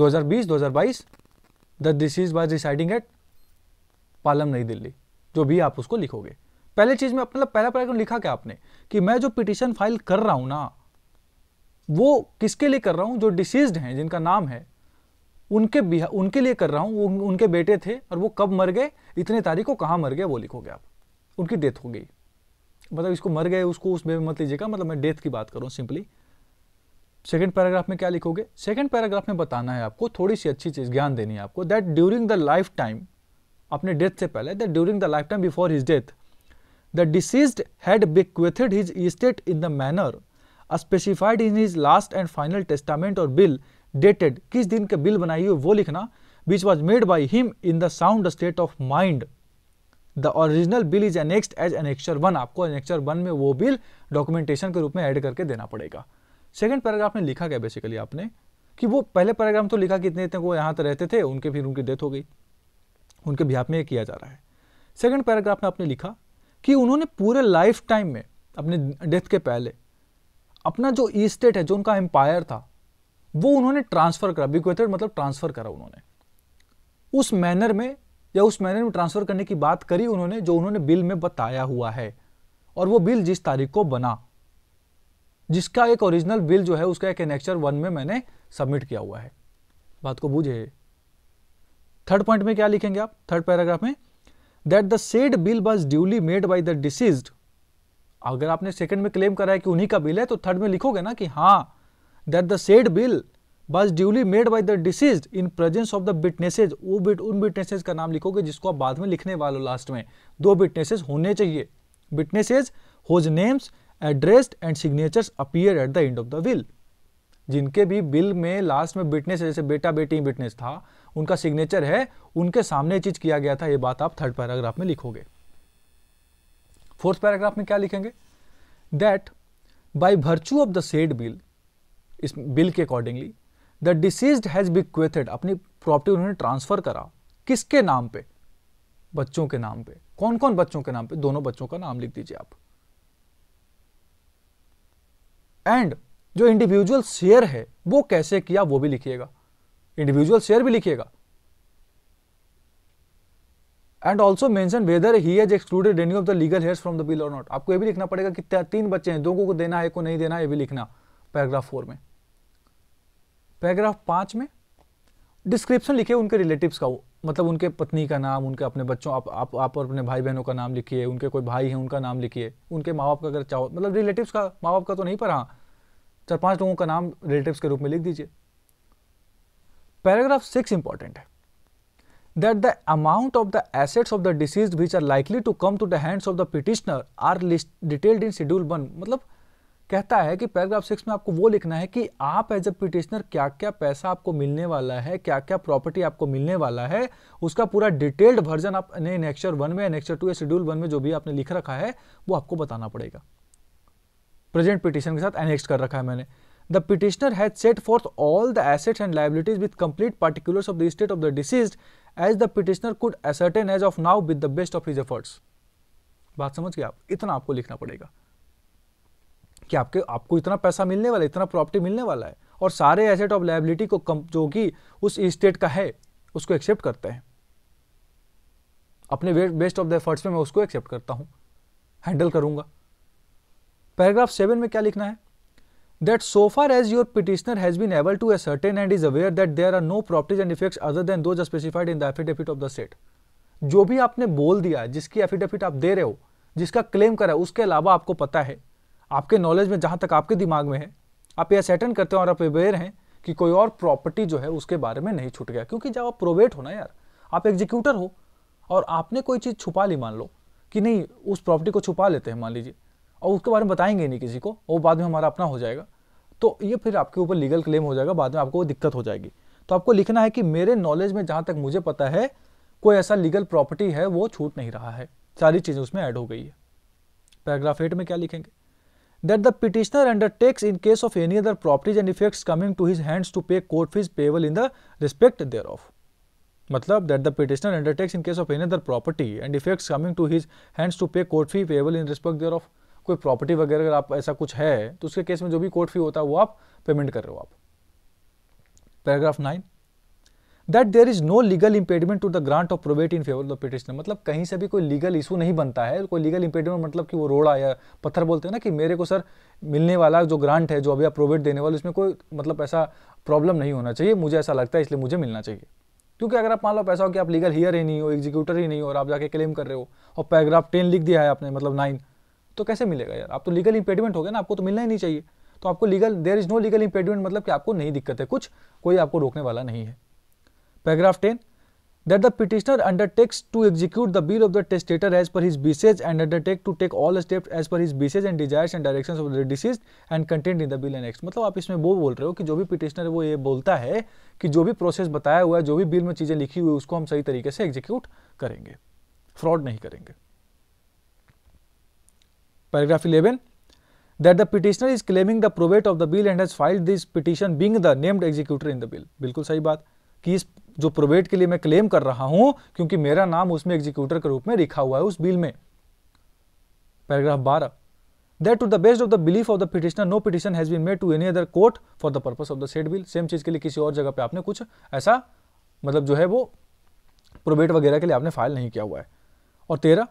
[SPEAKER 1] 2020 2022 the deceased was residing at Palam Nai Delhi जो भी आप उसको लिखोगे पहले चीज में मतलब पहला पैराग्राफ लिखा क्या आपने कि मैं जो पिटिशन फाइल कर रहा हूं ना वो किसके लिए कर रहा हूं जो डिसीज हैं जिनका नाम है उनके उनके लिए कर रहा हूं वो उनके बेटे थे और वो कब मर गए इतने तारीख को कहां मर गए वो लिखोगे आप उनकी डेथ हो गई मतलब इसको मर गए उसको उसमें मत लीजिएगा मतलब मैं डेथ की बात करूँ सिंपली सेकेंड पैराग्राफ में क्या लिखोगे सेकेंड पैराग्राफ में बताना है आपको थोड़ी सी अच्छी चीज़ ज्ञान देनी है आपको that during the life time अपने डेथ से पहले that during the life time before his death the deceased had bequeathed his estate in the manner specified in his last and final testament और बिल डेटेड किस दिन का will बनाई हुई वो लिखना which was made by him in the sound state of mind the original will is annexed as annexure one आपको annexure one में वो बिल डॉक्यूमेंटेशन के रूप में ऐड करके देना पड़ेगा सेकंड पैराग्राफ में लिखा गया बेसिकली आपने कि वो पहले पैराग्राफ तो लिखा कितने थे वो यहाँ तो रहते थे उनके फिर उनकी डेथ हो गई उनके बिहार में ये किया जा रहा है सेकेंड पैराग्राफ में आपने लिखा कि उन्होंने पूरे लाइफ टाइम में अपने डेथ के पहले अपना जो स्टेट है जो उनका एम्पायर था वो उन्होंने ट्रांसफ़र करा बिक्वेटेड मतलब ट्रांसफ़र करा उन्होंने उस मैनर में या उस महीने में ट्रांसफर करने की बात करी उन्होंने जो उन्होंने बिल में बताया हुआ है और वो बिल जिस तारीख को बना जिसका एक ओरिजिनल बिल जो है उसका एक एनेक्चर वन में मैंने सबमिट किया हुआ है बात को बूझे थर्ड पॉइंट में क्या लिखेंगे आप थर्ड पैराग्राफ में that the said will was duly made by the deceased अगर आपने सेकंड में क्लेम करा है कि उन्हीं का बिल है तो थर्ड में लिखोगे ना कि हाँ that the said will was duly made by the deceased in presence of the witnesses वो बिट उन बिटनेसेज का नाम लिखोगे जिसको आप बाद में लिखने वाले हो लास्ट में दो बिटनेसेज होने चाहिए witnesses whose names addressed and signatures appear at the end of the will जिनके भी बिल में लास्ट में बिटनेस जैसे बेटा बेटी बिटनेस था उनका सिग्नेचर है उनके सामने चीज किया गया था ये बात आप थर्ड पैराग्राफ में लिखोगे फोर्थ पैराग्राफ में क्या लिखेंगे that by virtue of the said will इस बिल के accordingly the deceased has bequeathed अपनी प्रॉपर्टी उन्होंने ट्रांसफर करा किसके नाम पे बच्चों के नाम पे कौन कौन बच्चों के नाम पे दोनों बच्चों का नाम लिख दीजिए आप एंड जो इंडिविजुअल शेयर है वो कैसे किया वो भी लिखिएगा इंडिविजुअल शेयर भी लिखिएगा and also mention whether he has excluded any of the legal heirs from the will और नॉट आपको ये भी लिखना पड़ेगा कि तीन बच्चे हैं दो को देना है को नहीं देना है ये भी लिखना पैराग्राफ फोर में पैराग्राफ पाँच में डिस्क्रिप्शन लिखे उनके रिलेटिव्स का मतलब उनके पत्नी का नाम उनके अपने बच्चों आप आप आप और अपने भाई बहनों का नाम लिखिए उनके कोई भाई है उनका नाम लिखिए उनके माँ बाप का अगर चाहो मतलब रिलेटिव्स का माँ बाप का तो नहीं पर हाँ चार पांच लोगों का नाम रिलेटिव्स के रूप में लिख दीजिए पैराग्राफ सिक्स इंपॉर्टेंट है that the amount of the assets of the deceased which are likely to come to the hands of the petitioner are list detailed in schedule one मतलब कहता है कि पैराग्राफ सिक्स में आपको वो लिखना है कि आप एज ए पिटिशनर क्या क्या पैसा आपको मिलने वाला है क्या क्या प्रॉपर्टी आपको मिलने वाला है उसका पूरा डिटेल्ड वर्जन आप ने नेक्चर वन में नेक्चर टू या शेड्यूल वन में जो भी आपने लिख रखा है वो आपको बताना पड़ेगा प्रेजेंट पिटिशन के साथ एनेक्स्ट कर रखा है मैंने the petitioner has set forth all the assets and liabilities with complete particulars of the state of the deceased as the petitioner could ascertain as of now with the best of his efforts बात समझ गए आप इतना आपको लिखना पड़ेगा कि आपके आपको इतना पैसा मिलने वाला है इतना प्रॉपर्टी मिलने वाला है और सारे एसेट ऑफ लाइबिलिटी को कम जो कि उस स्टेट का है उसको एक्सेप्ट करते हैं अपने बेस्ट ऑफ द एफर्ट्स में मैं उसको एक्सेप्ट करता हूँ हैंडल करूंगा पैराग्राफ सेवन में क्या लिखना है that so far as your petitioner has been able to ascertain and is aware that there are no properties and effects other than those specified in the affidavit of the state जो भी आपने बोल दिया जिसकी affidavit आप दे रहे हो जिसका क्लेम करा उसके अलावा आपको पता है आपके नॉलेज में जहाँ तक आपके दिमाग में है आप ये सेटन करते हैं और आप अवेयर हैं कि कोई और प्रॉपर्टी जो है उसके बारे में नहीं छूट गया क्योंकि जब आप प्रोवेट हो ना यार आप एग्जीक्यूटर हो और आपने कोई चीज़ छुपा ली मान लो कि नहीं उस प्रॉपर्टी को छुपा लेते हैं मान लीजिए और उसके बारे में बताएंगे नहीं किसी को वो बाद में हमारा अपना हो जाएगा तो ये फिर आपके ऊपर लीगल क्लेम हो जाएगा बाद में आपको दिक्कत हो जाएगी तो आपको लिखना है कि मेरे नॉलेज में जहाँ तक मुझे पता है कोई ऐसा लीगल प्रॉपर्टी है वो छूट नहीं रहा है सारी चीज़ें उसमें ऐड हो गई है पैराग्राफ एट में क्या लिखेंगे that the petitioner undertakes in case of any other properties and effects coming to his hands to pay court fees payable in the respect thereof मतलब that the petitioner undertakes in case of any other property and effects coming to his hands to pay court fee payable in respect thereof कोई property वगैरह अगर आप ऐसा कुछ है तो उसके केस में जो भी कोर्ट फी होता है वो आप पेमेंट कर रहे हो आप paragraph nine that there is no legal impediment to the grant of probate in favour of petitioner मतलब कहीं से भी कोई लीगल इशू नहीं बनता है कोई लीगल इंपेडमेंट मतलब कि वो रोड आया पत्थर बोलते हैं ना कि मेरे को सर मिलने वाला जो ग्रांट है जो अभी आप प्रोबेट देने वाले उसमें कोई मतलब ऐसा प्रॉब्लम नहीं होना चाहिए मुझे ऐसा लगता है इसलिए मुझे मिलना चाहिए क्योंकि अगर आप मान लो पैसा हो कि आप लीगल हीयर ही नहीं हो एग्जीक्यूटर ही नहीं हो और आप जाके क्लेम कर रहे हो और पैराग्राफ टेन लिख दिया है आपने मतलब नाइन तो कैसे मिलेगा यार आप तो लीगल इंपेडमेंट हो गया ना आपको तो मिलना ही नहीं चाहिए तो आपको legal there is no legal impediment मतलब कि आपको नहीं दिक्कत है कुछ कोई आपको रोकने वाला नहीं है Paragraph 10 that the petitioner undertakes to execute the bill of the testator as per his wishes and undertake to take all steps as per his wishes and desires and directions of the deceased and contained in the bill and acts मतलब आप इसमें वो बोल रहे हो कि जो भी पिटिशनर है वो ये बोलता है कि जो भी प्रोसेस बताया हुआ है जो भी बिल में चीज़ें लिखी हुई है उसको हम सही तरीके से एग्जीक्यूट करेंगे फ्रॉड नहीं करेंगे paragraph eleven that the petitioner is claiming the probate of the bill and has filed this petition being the named executor in the bill बिल्कुल सही बात कि इस जो प्रोबेट के लिए मैं क्लेम कर रहा हूं क्योंकि मेरा नाम उसमें एग्जीक्यूटर के रूप में लिखा हुआ है उस बिल में पैराग्राफ बारह that to the best of the belief of the petitioner no petition has been made to any other court for the purpose of the said will same चीज के लिए किसी और जगह पे आपने कुछ ऐसा मतलब जो है वो प्रोबेट वगैरह के लिए आपने फाइल नहीं किया हुआ है और तेरह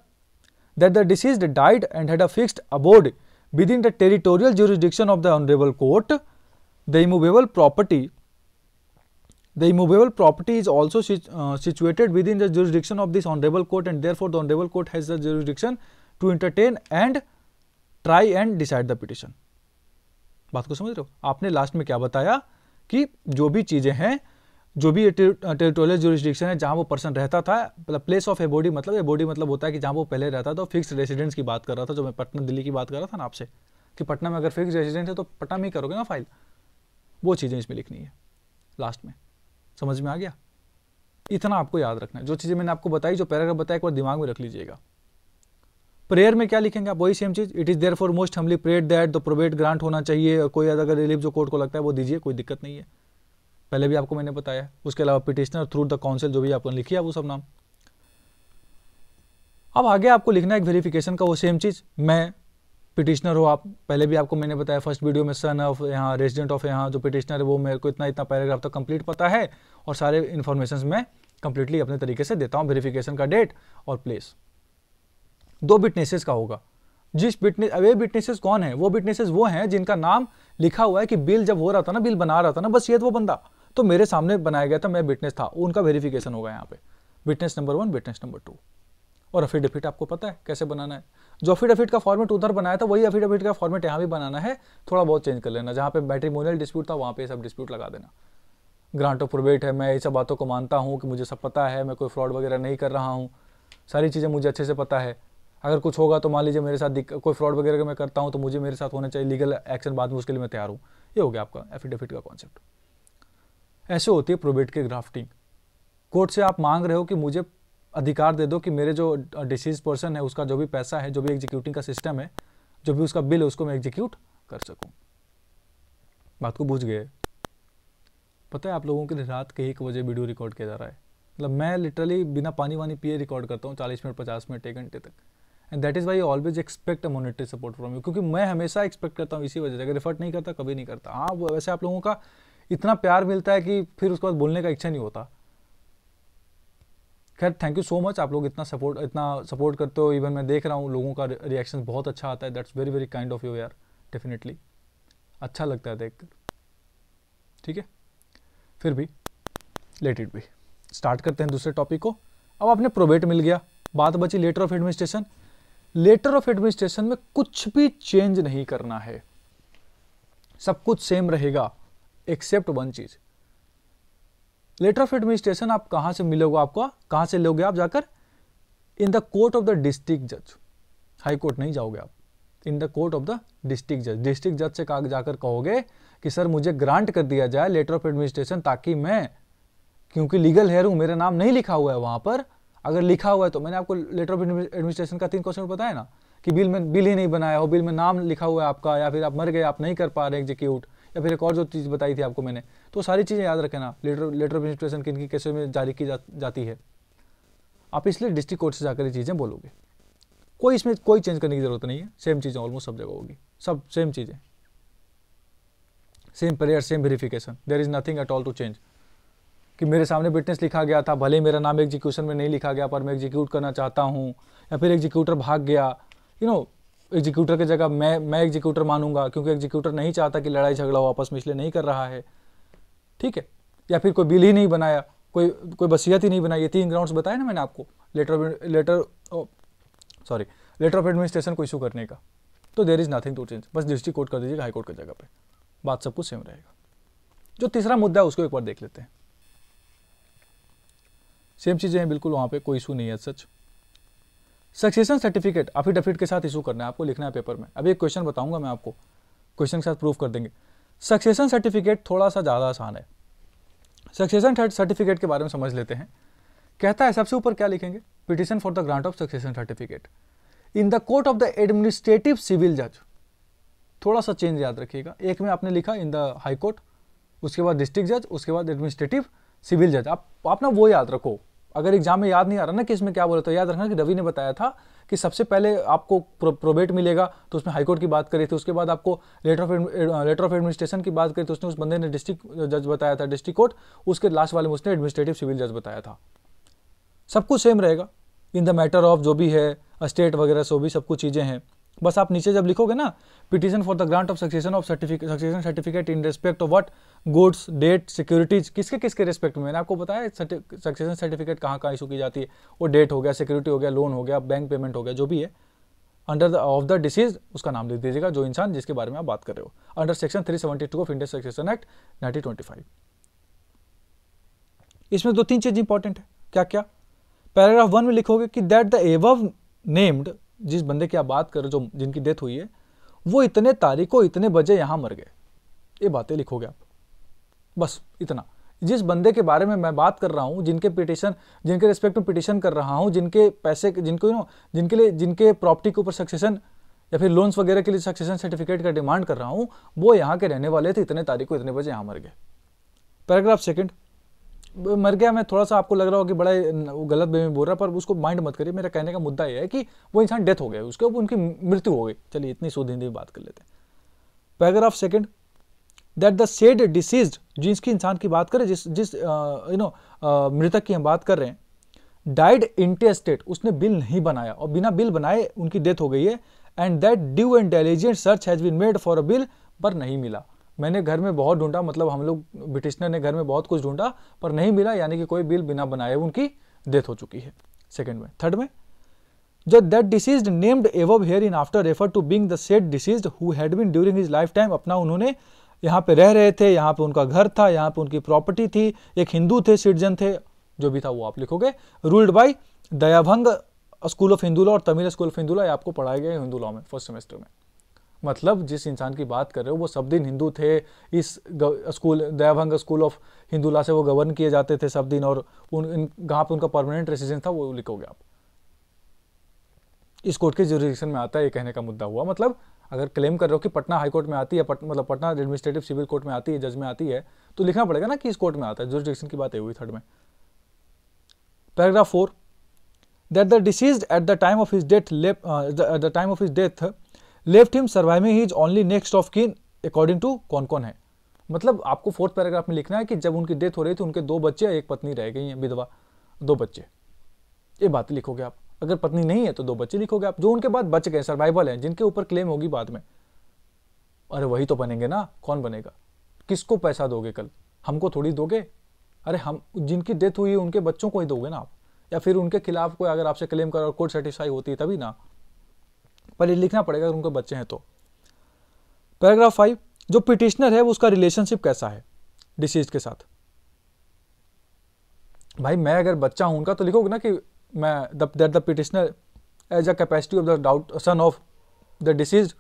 [SPEAKER 1] that the deceased died and had a fixed abode within the territorial jurisdiction of the honourable court the immovable property The immovable property is also uh, situated within the jurisdiction of this honorable court and therefore, the honorable court has the jurisdiction to entertain and try and decide the petition. बात को समझ रहे हो आपने last में क्या बताया कि जो भी चीज़ें हैं जो भी टेरिटोरियल जुरिस्डिक्शन है जहाँ वो पर्सन रहता था मतलब प्लेस ऑफ एबॉडी मतलब एबॉडी मतलब होता है कि जहाँ वो पहले रहता था फिक्स तो रेसिडेंस की बात कर रहा था जो मैं पटना दिल्ली की बात कर रहा था ना आपसे कि पटना में अगर फिक्स रेसिडेंस है तो पटना में ही करोगे ना फाइल वो चीज़ें इसमें लिखनी है लास्ट में समझ में आ गया इतना आपको याद रखना है जो चीज़ें मैंने आपको बताई जो पैराग्राफ बताया एक बार दिमाग में रख लीजिएगा प्रेयर में क्या लिखेंगे आप वही सेम चीज़ it is there for most humbly prayed that the probate grant होना चाहिए और कोई अगर रिलीफ जो कोर्ट को लगता है वो दीजिए कोई दिक्कत नहीं है पहले भी आपको मैंने बताया उसके अलावा पिटिशनर थ्रू द काउंसिल जो भी आपने लिखी है वो सब नाम अब आगे आपको लिखना है एक वेरिफिकेशन का वो सेम चीज़ मैं पिटिशनर हो आप पहले भी आपको मैंने बताया फर्स्ट वीडियो में सन ऑफ यहाँ रेजिडेंट ऑफ यहाँ जो पिटिशनर है वो मेरे को इतना इतना पैराग्राफ तक कंप्लीट पता है और सारे इन्फॉर्मेशन मैं कंप्लीटली अपने तरीके से देता हूँ वेरिफिकेशन का डेट और प्लेस दो बिटनेसेस का होगा जिस बिटनेस वे बिटनेसेस कौन है वो बिटनेसेस वो हैं जिनका नाम लिखा हुआ है कि बिल जब हो रहा था ना बिल बना रहा था ना बस ये तो वो बंदा तो मेरे सामने बनाया गया था मैं बिटनेस था उनका वेरिफिकेशन होगा यहाँ पे witness number one witness number two और अफिडेफिट आपको पता है कैसे बनाना है जो अफिडाविट का फॉर्मेट उधर बनाया था वही अफिडाविट का फॉर्मेट यहाँ भी बनाना है थोड़ा बहुत चेंज कर लेना जहाँ पे मैट्रीमोनियल डिस्प्यूट था वहाँ पे सब डिस्प्यूट लगा देना ग्रांट ऑफ प्रोबेट है मैं ये सब बातों को मानता हूँ कि मुझे सब पता है मैं कोई फ्रॉड वगैरह नहीं कर रहा हूँ सारी चीज़ें मुझे अच्छे से पता है अगर कुछ होगा तो मान लीजिए मेरे साथ कोई फ्रॉड वगैरह मैं करता हूँ तो मुझे मेरे साथ होना चाहिए लीगल एक्शन बाद में उसके लिए मैं तैयार हूँ ये हो गया आपका एफिडेविट का कॉन्सेप्ट ऐसे होती है प्रोबेट के ग्राफ्टिंग कोर्ट से आप मांग रहे हो कि मुझे अधिकार दे दो कि मेरे जो डिसीज पर्सन है उसका जो भी पैसा है जो भी एग्जीक्यूटिंग का सिस्टम है जो भी उसका बिल है उसको मैं एग्जीक्यूट कर सकूँ बात को बूझ गए पता है आप लोगों के रात के एक बजे वीडियो रिकॉर्ड किया जा रहा है मतलब मैं लिटरली बिना पानी वानी पिए रिकॉर्ड करता हूँ चालीस मिनट पचास मिनट एक घंटे तक and that is why always expect a monetary support from you क्योंकि मैं हमेशा एक्सपेक्ट करता हूँ इसी वजह से अगर रिफर्ट नहीं करता कभी नहीं करता हाँ वैसे आप लोगों का इतना प्यार मिलता है कि फिर उसके बाद बोलने का इच्छा नहीं होता खैर थैंक यू सो मच आप लोग इतना सपोर्ट इतना सपोर्ट करते हो इवन मैं देख रहा हूँ लोगों का रिएक्शन बहुत अच्छा आता है that's very very kind of you यार डेफिनेटली अच्छा लगता है देख कर ठीक है फिर भी लेट इट भी स्टार्ट करते हैं दूसरे टॉपिक को अब आपने प्रोबेट मिल गया बात बची letter of administration letter of administration में कुछ भी चेंज नहीं करना है सब कुछ सेम रहेगा एक्सेप्ट वन चीज़ लेटर ऑफ एडमिनिस्ट्रेशन आप कहाँ से मिलोगे आपको कहाँ से लोगे आप जाकर इन the court of the district जज हाई कोर्ट नहीं जाओगे आप in the court of the district जज डिस्ट्रिक्ट जज से जाकर कहोगे कि सर मुझे ग्रांट कर दिया जाए लेटर ऑफ एडमिनिस्ट्रेशन ताकि मैं क्योंकि लीगल हेयर हूँ मेरा नाम नहीं लिखा हुआ है वहाँ पर अगर लिखा हुआ है तो मैंने आपको लेटर ऑफ एडमिनिस्ट्रेशन का तीन क्वेश्चन बताया ना कि बिल में बिल ही नहीं बनाया हो बिल में नाम लिखा हुआ है आपका या फिर आप मर गए आप नहीं कर पा रहे एग्जीक्यूट या फिर एक और जो चीज़ बताई थी आपको मैंने तो सारी चीज़ें याद रखना लेटर लेटर ऑफ इंस्ट्रेशन किन किन कैसे में जारी की जा, जाती है आप इसलिए डिस्ट्रिक्ट कोर्ट से जाकर ये चीज़ें बोलोगे कोई इसमें कोई चेंज करने की ज़रूरत नहीं है सेम चीज़ें ऑलमोस्ट सब जगह होगी सब सेम चीज़ें same prayer same verification there is nothing at all to change कि मेरे सामने विटनेस लिखा गया था भले मेरा नाम एग्जीक्यूशन में नहीं लिखा गया पर मैं एग्जीक्यूट करना चाहता हूँ या फिर एग्जीक्यूटर भाग गया you you know know, executor की जगह मैं मैं एग्जीक्यूटर मानूंगा क्योंकि एग्जीक्यूटर नहीं चाहता कि लड़ाई झगड़ा हो आपस में इसलिए नहीं कर रहा है ठीक है या फिर कोई बिल ही नहीं बनाया कोई कोई बसियत ही नहीं बनाई ये तीन ग्राउंड्स बताए ना मैंने आपको letter of letter sorry letter of administration को इशू करने का तो there is nothing to change बस डिस्ट्रिक्ट कोर्ट कर दीजिएगा हाई कोर्ट की जगह पर बात सब कुछ सेम रहेगा जो तीसरा मुद्दा है उसको एक बार देख लेते हैं सेम चीज़ें हैं बिल्कुल वहाँ पे कोई इशू नहीं है सच सक्सेशन सर्टिफिकेट अफिडेफिट के साथ इशू करना है आपको लिखना है पेपर में अभी एक क्वेश्चन बताऊंगा मैं आपको क्वेश्चन के साथ प्रूफ कर देंगे सक्सेशन सर्टिफिकेट थोड़ा सा ज़्यादा आसान है सक्सेशन सर्टिफिकेट के बारे में समझ लेते हैं कहता है सबसे ऊपर क्या लिखेंगे petition for the grant of succession certificate in the court of the administrative civil जज थोड़ा सा चेंज याद रखिएगा एक में आपने लिखा इन द हाई कोर्ट उसके बाद डिस्ट्रिक्ट जज उसके बाद एडमिनिस्ट्रेटिव सिविल जज आप अपना वो याद रखो अगर एग्जाम में याद नहीं आ रहा ना कि इसमें क्या बोला तो याद रखना कि रवि ने बताया था कि सबसे पहले आपको प्रो, प्रोबेट मिलेगा तो उसमें हाईकोर्ट की बात करी थी उसके बाद आपको letter of letter of administration की बात करी तो उसने उस बंदे ने डिस्ट्रिक्ट जज बताया था डिस्ट्रिक्ट कोर्ट उसके लास्ट वाले में उसने एडमिनिस्ट्रेटिव सिविल जज बताया था सब कुछ सेम रहेगा इन द मैटर ऑफ जो भी है स्टेट वगैरह सो भी सब कुछ चीज़ें हैं बस आप नीचे जब लिखोगे ना petition for the grant of succession of certificate succession certificate in respect of what goods debt securities किसके किसके रिस्पेक्ट में मैंने आपको बताया सक्सेशन सर्टिफिकेट कहाँ कहाँ इशू की जाती है वो डेट हो गया सिक्योरिटी हो गया लोन हो गया बैंक पेमेंट हो गया जो भी है under the of the deceased उसका नाम लिख दीजिएगा जो इंसान जिसके बारे में आप बात कर रहे हो under section two of Indian succession act five इसमें दो तीन चीज इंपॉर्टेंट है क्या क्या पैराग्राफ वन में लिखोगे कि दैट द एव नेम्ड जिस बंदे की आप बात कर रहे हो जो जिनकी डेथ हुई है वो इतने तारीख को इतने बजे यहाँ मर गए ये बातें लिखोगे आप बस इतना जिस बंदे के बारे में मैं बात कर रहा हूँ जिनके पिटिशन जिनके रिस्पेक्ट में पिटिशन कर रहा हूँ जिनके पैसे जिनको नो जिनके लिए जिनके प्रॉपर्टी के ऊपर सक्सेशन या फिर लोन्स वगैरह के लिए सक्सेशन सर्टिफिकेट का डिमांड कर रहा हूँ वो यहाँ के रहने वाले थे इतने तारीख को इतने बजे यहाँ मर गए पैराग्राफ सेकेंड मर गया मैं थोड़ा सा आपको लग रहा हो कि बड़ा गलत वे में बोल रहा पर उसको माइंड मत करिए मेरा कहने का मुद्दा यह है कि वो इंसान डेथ हो गया उसके ऊपर उनकी मृत्यु हो गई चलिए इतनी शुद्ध हिंदी में बात कर लेते हैं paragraph second that the said deceased जिसकी इंसान की बात करें जिस जिस यू नो मृतक की हम बात कर रहे हैं डाइड इंटेस्टेट उसने बिल नहीं बनाया और बिना बिल बनाए उनकी डेथ हो गई है and that due and search has been made for a will पर नहीं मिला मैंने घर में बहुत ढूंढा मतलब हम लोग ब्रिटिशनर ने घर में बहुत कुछ ढूंढा पर नहीं मिला यानी कि कोई बिल बिना बनाए उनकी डेथ हो चुकी है सेकेंड में थर्ड में जो that deceased named above hereinafter refer to being the said deceased who had been during his lifetime अपना उन्होंने यहाँ पे रह रहे थे यहाँ पे उनका घर था यहाँ पे उनकी प्रॉपर्टी थी एक हिंदू थे सिटीजन थे जो भी था वो आप लिखोगे ruled by Dayabhaga school of Hindu law और Tamil school of Hindu law आपको पढ़ाया गया हिंदू लॉ में फर्स्ट सेमेस्टर में मतलब जिस इंसान की बात कर रहे हो वो सब दिन हिंदू थे इस school Dayabhaga school of Hindu law से वो गवर्न किए जाते थे सब दिन और उन जहाँ पर उनका परमानेंट रेसिडेंस था वो लिखोगे आप इस कोर्ट के जोरिडिक्शन में आता है ये कहने का मुद्दा हुआ मतलब अगर क्लेम कर रहे हो कि पटना हाई कोर्ट में आती है पट, मतलब पटना एडमिनिस्ट्रेटिव सिविल कोर्ट में आती है जज में आती है तो लिखना पड़ेगा ना कि इस कोर्ट में आता है जोरिडिक्शन की बात हुई थर्ड में paragraph four that the deceased at the time of his death left the time of the death left him surviving he is only next of kin according to कौन कौन है मतलब आपको फोर्थ पैराग्राफ में लिखना है कि जब उनकी डेथ हो रही थी उनके दो बच्चे एक पत्नी रह गई हैं विधवा दो बच्चे ये बात लिखोगे आप अगर पत्नी नहीं है तो दो बच्चे लिखोगे आप जो उनके बाद बच गए सर्वाइवल हैं जिनके ऊपर क्लेम होगी बाद में अरे वही तो बनेंगे ना कौन बनेगा किसको पैसा दोगे कल हमको थोड़ी दोगे अरे हम जिनकी डेथ हुई है उनके बच्चों को ही दोगे ना आप या फिर उनके खिलाफ कोई अगर आपसे क्लेम करो और कोर्ट सेटिस्फाई होती है तभी ना पहले लिखना पड़ेगा अगर उनके बच्चे हैं तो पैराग्राफ फाइव जो पिटिशनर है उसका रिलेशनशिप कैसा है डिसीज के साथ भाई मैं अगर बच्चा हूं उनका तो लिखोगे ना कि मैं that the petitioner as a capacity of the doubt son of the deceased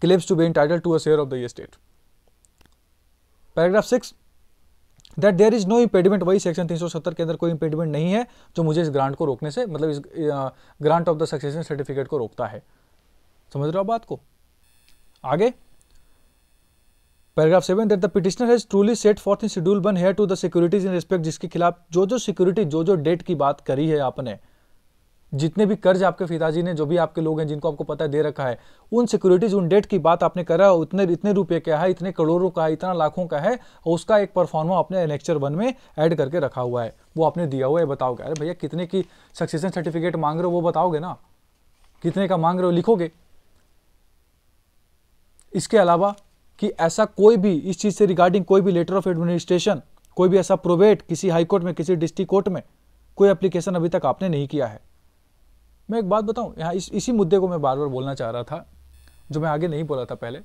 [SPEAKER 1] claims to be entitle to a share of the state paragraph six that there is no impediment वही सेक्शन 370 के अंदर कोई इंपेडिमेंट नहीं है जो मुझे इस grant को रोकने से मतलब इस grant of the succession certificate को रोकता है समझ रहे हो बात को आगे paragraph seven that the petitioner has truly set forth in schedule one hereto the securities in respect जिसके खिलाफ जो जो सिक्योरिटी जो जो डेट की बात करी है आपने जितने भी कर्ज आपके पिताजी ने जो भी आपके लोग हैं जिनको आपको पता है दे रखा है उन सिक्योरिटीज उन डेट की बात आपने करा उतने इतने रुपए का है इतने करोड़ों का है इतना लाखों का है और उसका एक परफॉर्मा आपने लेक्चर वन में ऐड करके रखा हुआ है वो आपने दिया हुआ है बताओगे अरे भैया कितने की सक्सेसन सर्टिफिकेट मांग रहे हो वो बताओगे ना कितने का मांग रहे हो लिखोगे इसके अलावा कि ऐसा कोई भी इस चीज़ से रिगार्डिंग कोई भी लेटर ऑफ एडमिनिस्ट्रेशन कोई भी ऐसा प्रोवेट किसी हाईकोर्ट में किसी डिस्ट्रिक्ट कोर्ट में कोई एप्लीकेशन अभी तक आपने नहीं किया है मैं एक बात बताऊं यहाँ इस इसी मुद्दे को मैं बार बार बोलना चाह रहा था जो मैं आगे नहीं बोला था पहले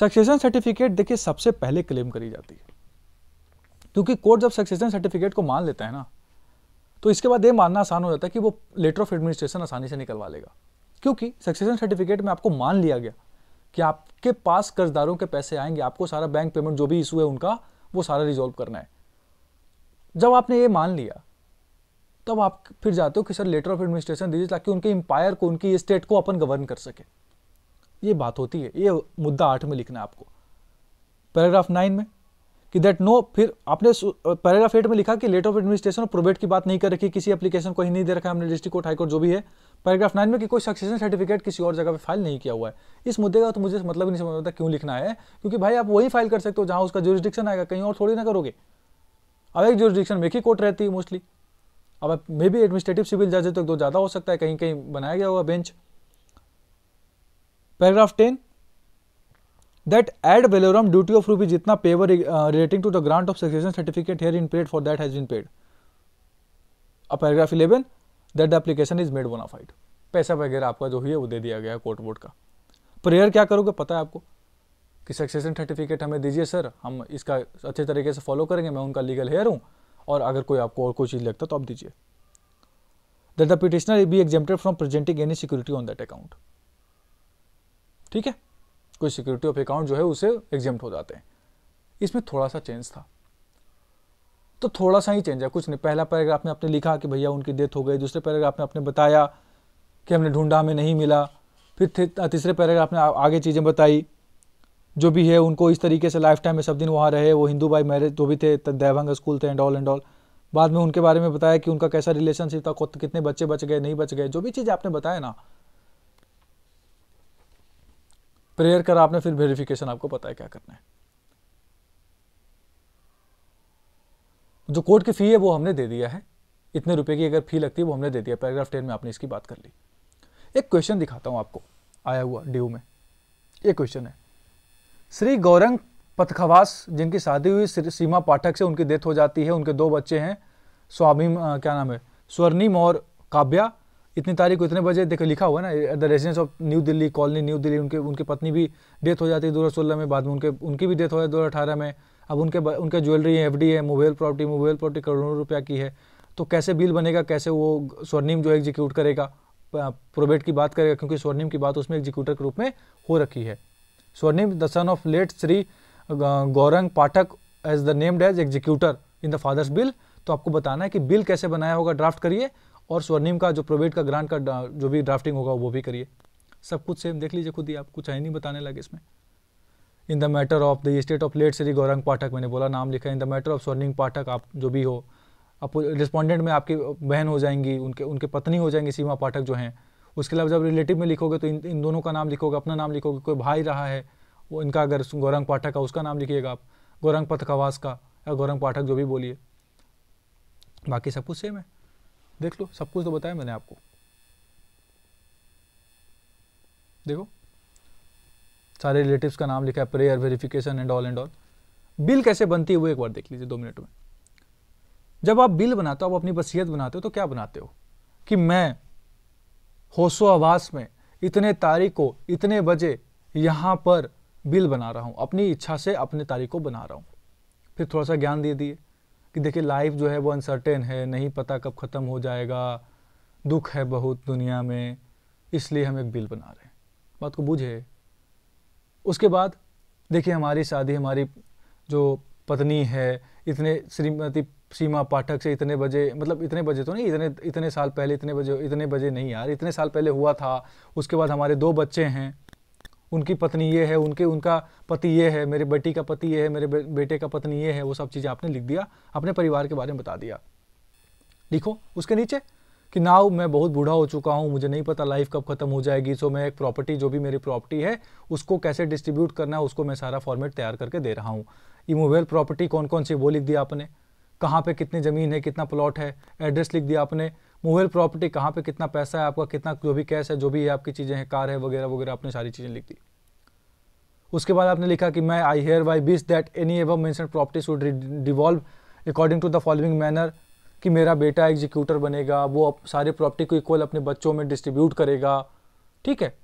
[SPEAKER 1] सक्सेशन सर्टिफिकेट देखिए सबसे पहले क्लेम करी जाती है क्योंकि कोर्ट जब सक्सेशन सर्टिफिकेट को मान लेता है ना तो इसके बाद ये मानना आसान हो जाता है कि वो लेटर ऑफ एडमिनिस्ट्रेशन आसानी से निकलवा लेगा क्योंकि सक्सेशन सर्टिफिकेट में आपको मान लिया गया कि आपके पास कर्जदारों के पैसे आएंगे आपको सारा बैंक पेमेंट जो भी इशू है उनका वो सारा रिजॉल्व करना है जब आपने ये मान लिया तब तो आप फिर जाते हो कि सर लेटर ऑफ एडमिनिस्ट्रेशन दीजिए ताकि उनके एम्पायर को उनकी स्टेट को अपन गवर्न कर सके ये बात होती है ये मुद्दा आठ में लिखना है आपको पैराग्राफ नाइन में कि दैट नो फिर आपने पैराग्राफ एट में लिखा कि लेटर ऑफ एडमिनिस्ट्रेशन और प्रोबेट की बात नहीं कर रखी किसी एप्लीकेशन को ही नहीं दे रखा हमने डिस्ट्रिक्ट कोर्ट हाईकोर्ट जो भी है पैराग्राफ नाइन में कि कोई सक्सेशन सर्टिफिकेट किसी और जगह पे फाइल नहीं किया हुआ है इस मुद्दे का तो मुझे मतलब नहीं समझ आता क्यों लिखना है क्योंकि भाई आप वही फाइल कर सकते हो जहां उसका जोरिस्डिक्शन आएगा कहीं और थोड़ी ना करोगे अब एक जोरिस्डिक्शन में एक ही कोर्ट रहती है मोस्टली अब मे बी एडमिनिस्ट्रेटिव सिविल जज है तो ज़्यादा हो सकता है कहीं कहीं बनाया गया होगा बेंच paragraph ten that ad valorem duty of rupees जितना paper relating to the grant of succession certificate herein paid for that has been paid अब paragraph eleven that the application is made bona fide पैसा वगैरह आपका जो हुई है वो दे दिया गया है कोर्ट बोर्ड का प्रेयर क्या करोगे पता है आपको कि सक्सेशन सर्टिफिकेट हमें दीजिए सर हम इसका अच्छे तरीके से फॉलो करेंगे मैं उनका लीगल हेयर हूँ और अगर कोई आपको और कोई चीज़ लगता तो आप दीजिए that the petitioner be exempted from presenting any security on that account ठीक है कोई सिक्योरिटी ऑफ अकाउंट जो है उसे एग्जेप्ट हो जाते हैं इसमें थोड़ा सा चेंज था तो थोड़ा सा ही चेंज है कुछ नहीं पहला पैराग्राफ में आपने लिखा कि भैया उनकी डेथ हो गई दूसरे पैराग्राफ में आपने बताया कि हमने ढूंढा हमें नहीं मिला फिर तीसरे पैराग्राफ में आगे चीज़ें बताई जो भी है उनको इस तरीके से लाइफ टाइम में सब दिन वहाँ रहे वो हिंदू बाई मैरिज जो भी थे देवंग स्कूल थे एंड ऑल एंड ऑल बाद में उनके बारे में बताया कि उनका कैसा रिलेशनशिप था कितने बच्चे बच गए नहीं बच गए जो भी चीज़ आपने बताया ना प्रेयर करा आपने फिर वेरिफिकेशन आपको पता है क्या करना है जो कोर्ट की फ़ी है वो हमने दे दिया है इतने रुपए की अगर फी लगती है वो हमने दे दिया पैराग्राफ टेन में आपने इसकी बात कर ली एक क्वेश्चन दिखाता हूं आपको आया हुआ ड्यू में एक क्वेश्चन है श्री गौरंग पथखवास जिनकी शादी हुई सीमा पाठक से उनकी डेथ हो जाती है उनके दो बच्चे हैं स्वामी क्या नाम है स्वर्णिम और काव्या इतनी तारीख को इतने बजे देखो लिखा हुआ है ना the residence of New Delhi colony New Delhi उनके उनकी पत्नी भी डेथ हो जाती है दो हज़ार सोलह में बाद में उनके उनकी भी डेथ हो जाती है दो हज़ार में अब उनके उनके ज्वेलरी है एफ डी है मोबाइल प्रॉपर्टी मोबाइल प्रॉपर्टी करोड़ों रुपया की है तो कैसे बिल बनेगा कैसे वो स्वर्णिम जो एग्जीक्यूट करेगा प्रोबेट की बात करेगा क्योंकि स्वर्णिम की बात उसमें एग्जीक्यूटर के रूप में हो रखी है Swarnim, the son of late Sri uh, Gaurang Pathak, as the named as executor in the father's bill. तो आपको बताना है कि बिल कैसे बनाया होगा ड्राफ्ट करिए और स्वर्णिम का जो प्रोवेट का ग्रांट का uh, जो भी ड्राफ्टिंग होगा वो भी करिए सब कुछ सेम देख लीजिए खुद ही आप कुछ है नहीं बताने लगे इसमें in the matter of the state of late Shri Gaurang Pathak मैंने बोला नाम लिखा इन द मैटर ऑफ स्वर्णिंग पाठक आप जो भी हो आप रिस्पॉन्डेंट में आपकी बहन हो जाएंगी उनके उनके पत्नी हो जाएंगी सीमा पाठक जो हैं उसके अलावा जब रिलेटिव में लिखोगे तो इन इन दोनों का नाम लिखोगे अपना नाम लिखोगे कोई भाई रहा है वो इनका अगर गौरंग पाठक का उसका नाम लिखिएगा आप गौरंग पथकावास का या गौरंग पाठक जो भी बोलिए बाकी सब कुछ सेम है देख लो सब कुछ तो बताया मैंने आपको देखो सारे रिलेटिव्स का नाम लिखा है prayer verification and all and all will कैसे बनती है वो एक बार देख लीजिए दो मिनट में जब आप बिल बनाते हो आप अपनी वसीयत बनाते हो तो क्या बनाते हो कि मैं होशो आवास में इतने तारीख को इतने बजे यहाँ पर बिल बना रहा हूँ अपनी इच्छा से अपने तारीख को बना रहा हूँ फिर थोड़ा सा ज्ञान दे दिए कि देखिए लाइफ जो है वो अनसर्टेन है नहीं पता कब ख़त्म हो जाएगा दुख है बहुत दुनिया में इसलिए हम एक बिल बना रहे हैं बात को बूझे उसके बाद देखिए हमारी शादी हमारी जो पत्नी है इतने श्रीमती सीमा पाठक से इतने बजे मतलब इतने बजे तो नहीं इतने इतने साल पहले इतने बजे इतने बजे नहीं यार इतने साल पहले हुआ था उसके बाद हमारे दो बच्चे हैं उनकी पत्नी ये है उनके उनका पति ये है मेरे बेटी का पति ये है मेरे बेटे का पत्नी ये है वो सब चीज़ें आपने लिख दिया अपने परिवार के बारे में बता दिया लिखो उसके नीचे कि नाउ मैं बहुत बूढ़ा हो चुका हूँ मुझे नहीं पता लाइफ कब खत्म हो जाएगी सो मैं एक प्रॉपर्टी जो भी मेरी प्रॉपर्टी है उसको कैसे डिस्ट्रीब्यूट करना है उसको मैं सारा फॉर्मेट तैयार करके दे रहा हूँ इमोवेल प्रॉपर्टी कौन कौन सी वो लिख दिया आपने कहाँ पे कितनी ज़मीन है कितना प्लॉट है एड्रेस लिख दिया आपने मोबाइल प्रॉपर्टी कहाँ पे कितना पैसा है आपका कितना जो भी कैश है जो भी है आपकी चीज़ें हैं कार है वगैरह वगैरह आपने सारी चीज़ें लिख दी उसके बाद आपने लिखा कि मैं I hereby wish that any above mentioned property should devolve according to the following manner कि मेरा बेटा एग्जीक्यूटर बनेगा वो सारे प्रॉपर्टी को इक्वल अपने बच्चों में डिस्ट्रीब्यूट करेगा ठीक है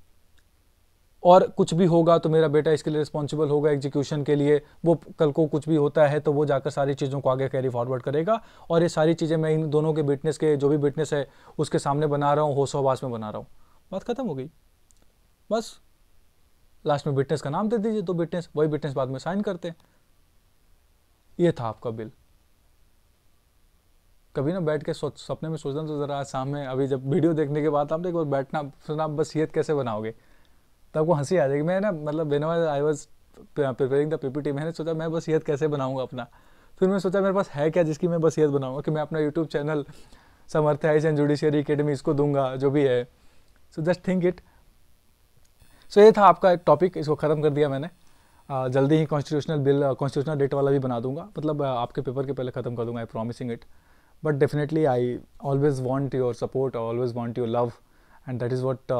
[SPEAKER 1] और कुछ भी होगा तो मेरा बेटा इसके लिए रिस्पॉन्सिबल होगा एग्जीक्यूशन के लिए वो कल को कुछ भी होता है तो वो जाकर सारी चीज़ों को आगे कैरी फॉरवर्ड करेगा और ये सारी चीज़ें मैं इन दोनों के बिटनेस के जो भी बिटनेस है उसके सामने बना रहा हूँ होश में बना रहा हूँ बात ख़त्म हो गई बस लास्ट में बिटनेस का नाम दे दीजिए तो बिटनेस वही बिटनेस बाद में साइन करते हैं ये था आपका बिल कभी ना बैठ के सोच सपने में सोचना तो ज़रा आज शाम में अभी जब वीडियो देखने के बाद आप देखो बैठना सुना बस ये कैसे बनाओगे तो आपको हंसी आ जाएगी मैं ना मतलब when I was preparing the PPT मैंने सोचा मैं बस यद कैसे बनाऊँगा अपना फिर मैंने सोचा मेरे पास है क्या जिसकी मैं बस यद बनाऊंगा कि मैं अपना यूट्यूब चैनल समर्थ हाइस एंड जुडिशियरी अकेडमी इसको दूंगा जो भी है सो जस्ट थिंक इट सो ये था आपका एक टॉपिक इसको ख़त्म कर दिया मैंने जल्दी ही कॉन्स्टिट्यूशनल बिल कॉन्स्टिट्यूशनल डेट वाला भी बना दूंगा मतलब आपके पेपर के पहले ख़त्म कर दूंगा I promising it but definitely I always want your support always want your love and that is what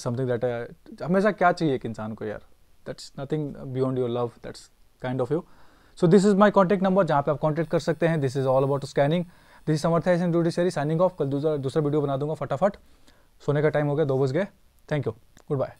[SPEAKER 1] something that हमेशा क्या चाहिए एक इंसान को यार that's nothing beyond your love that's kind of you so this is my contact number जहाँ पे आप कॉन्टैक्ट कर सकते हैं this is all about scanning this समर्थ है जुडिशरी साइनिंग ऑफ कल दूसरा दूसरा वीडियो बना दूंगा फटाफट सोने का टाइम हो गया दो बज गए थैंक यू गुड बाय